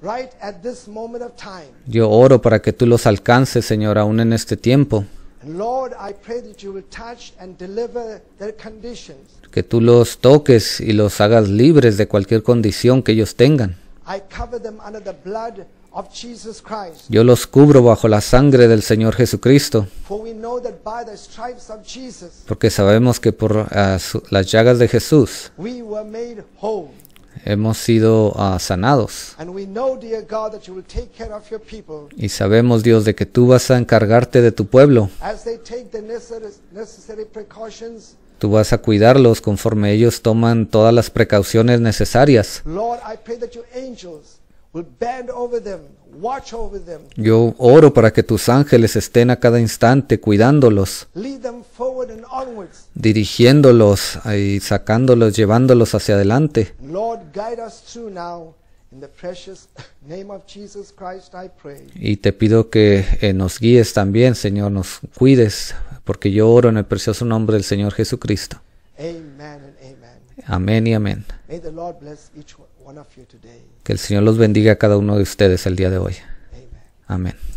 Right at this moment of time. Yo oro para que tú los alcances, Señor, aún en este tiempo. Lord, I pray you will touch And deliver their conditions. Que tú los toques y los hagas libres de cualquier condición que ellos tengan. I cover them under the blood yo los cubro bajo la sangre del Señor Jesucristo. Porque sabemos que por ah, las llagas de Jesús hemos sido sanados. Y sabemos, Dios, de que tú vas a encargarte de tu pueblo. Tú vas a cuidarlos conforme ellos toman todas las precauciones necesarias. Yo oro para que tus ángeles estén a cada instante cuidándolos, dirigiéndolos y sacándolos, llevándolos hacia adelante. Y te pido que eh, nos guíes también, Señor, nos cuides, porque yo oro en el precioso nombre del Señor Jesucristo. Amén y amén. Que el Señor los bendiga a cada uno de ustedes el día de hoy. Amén.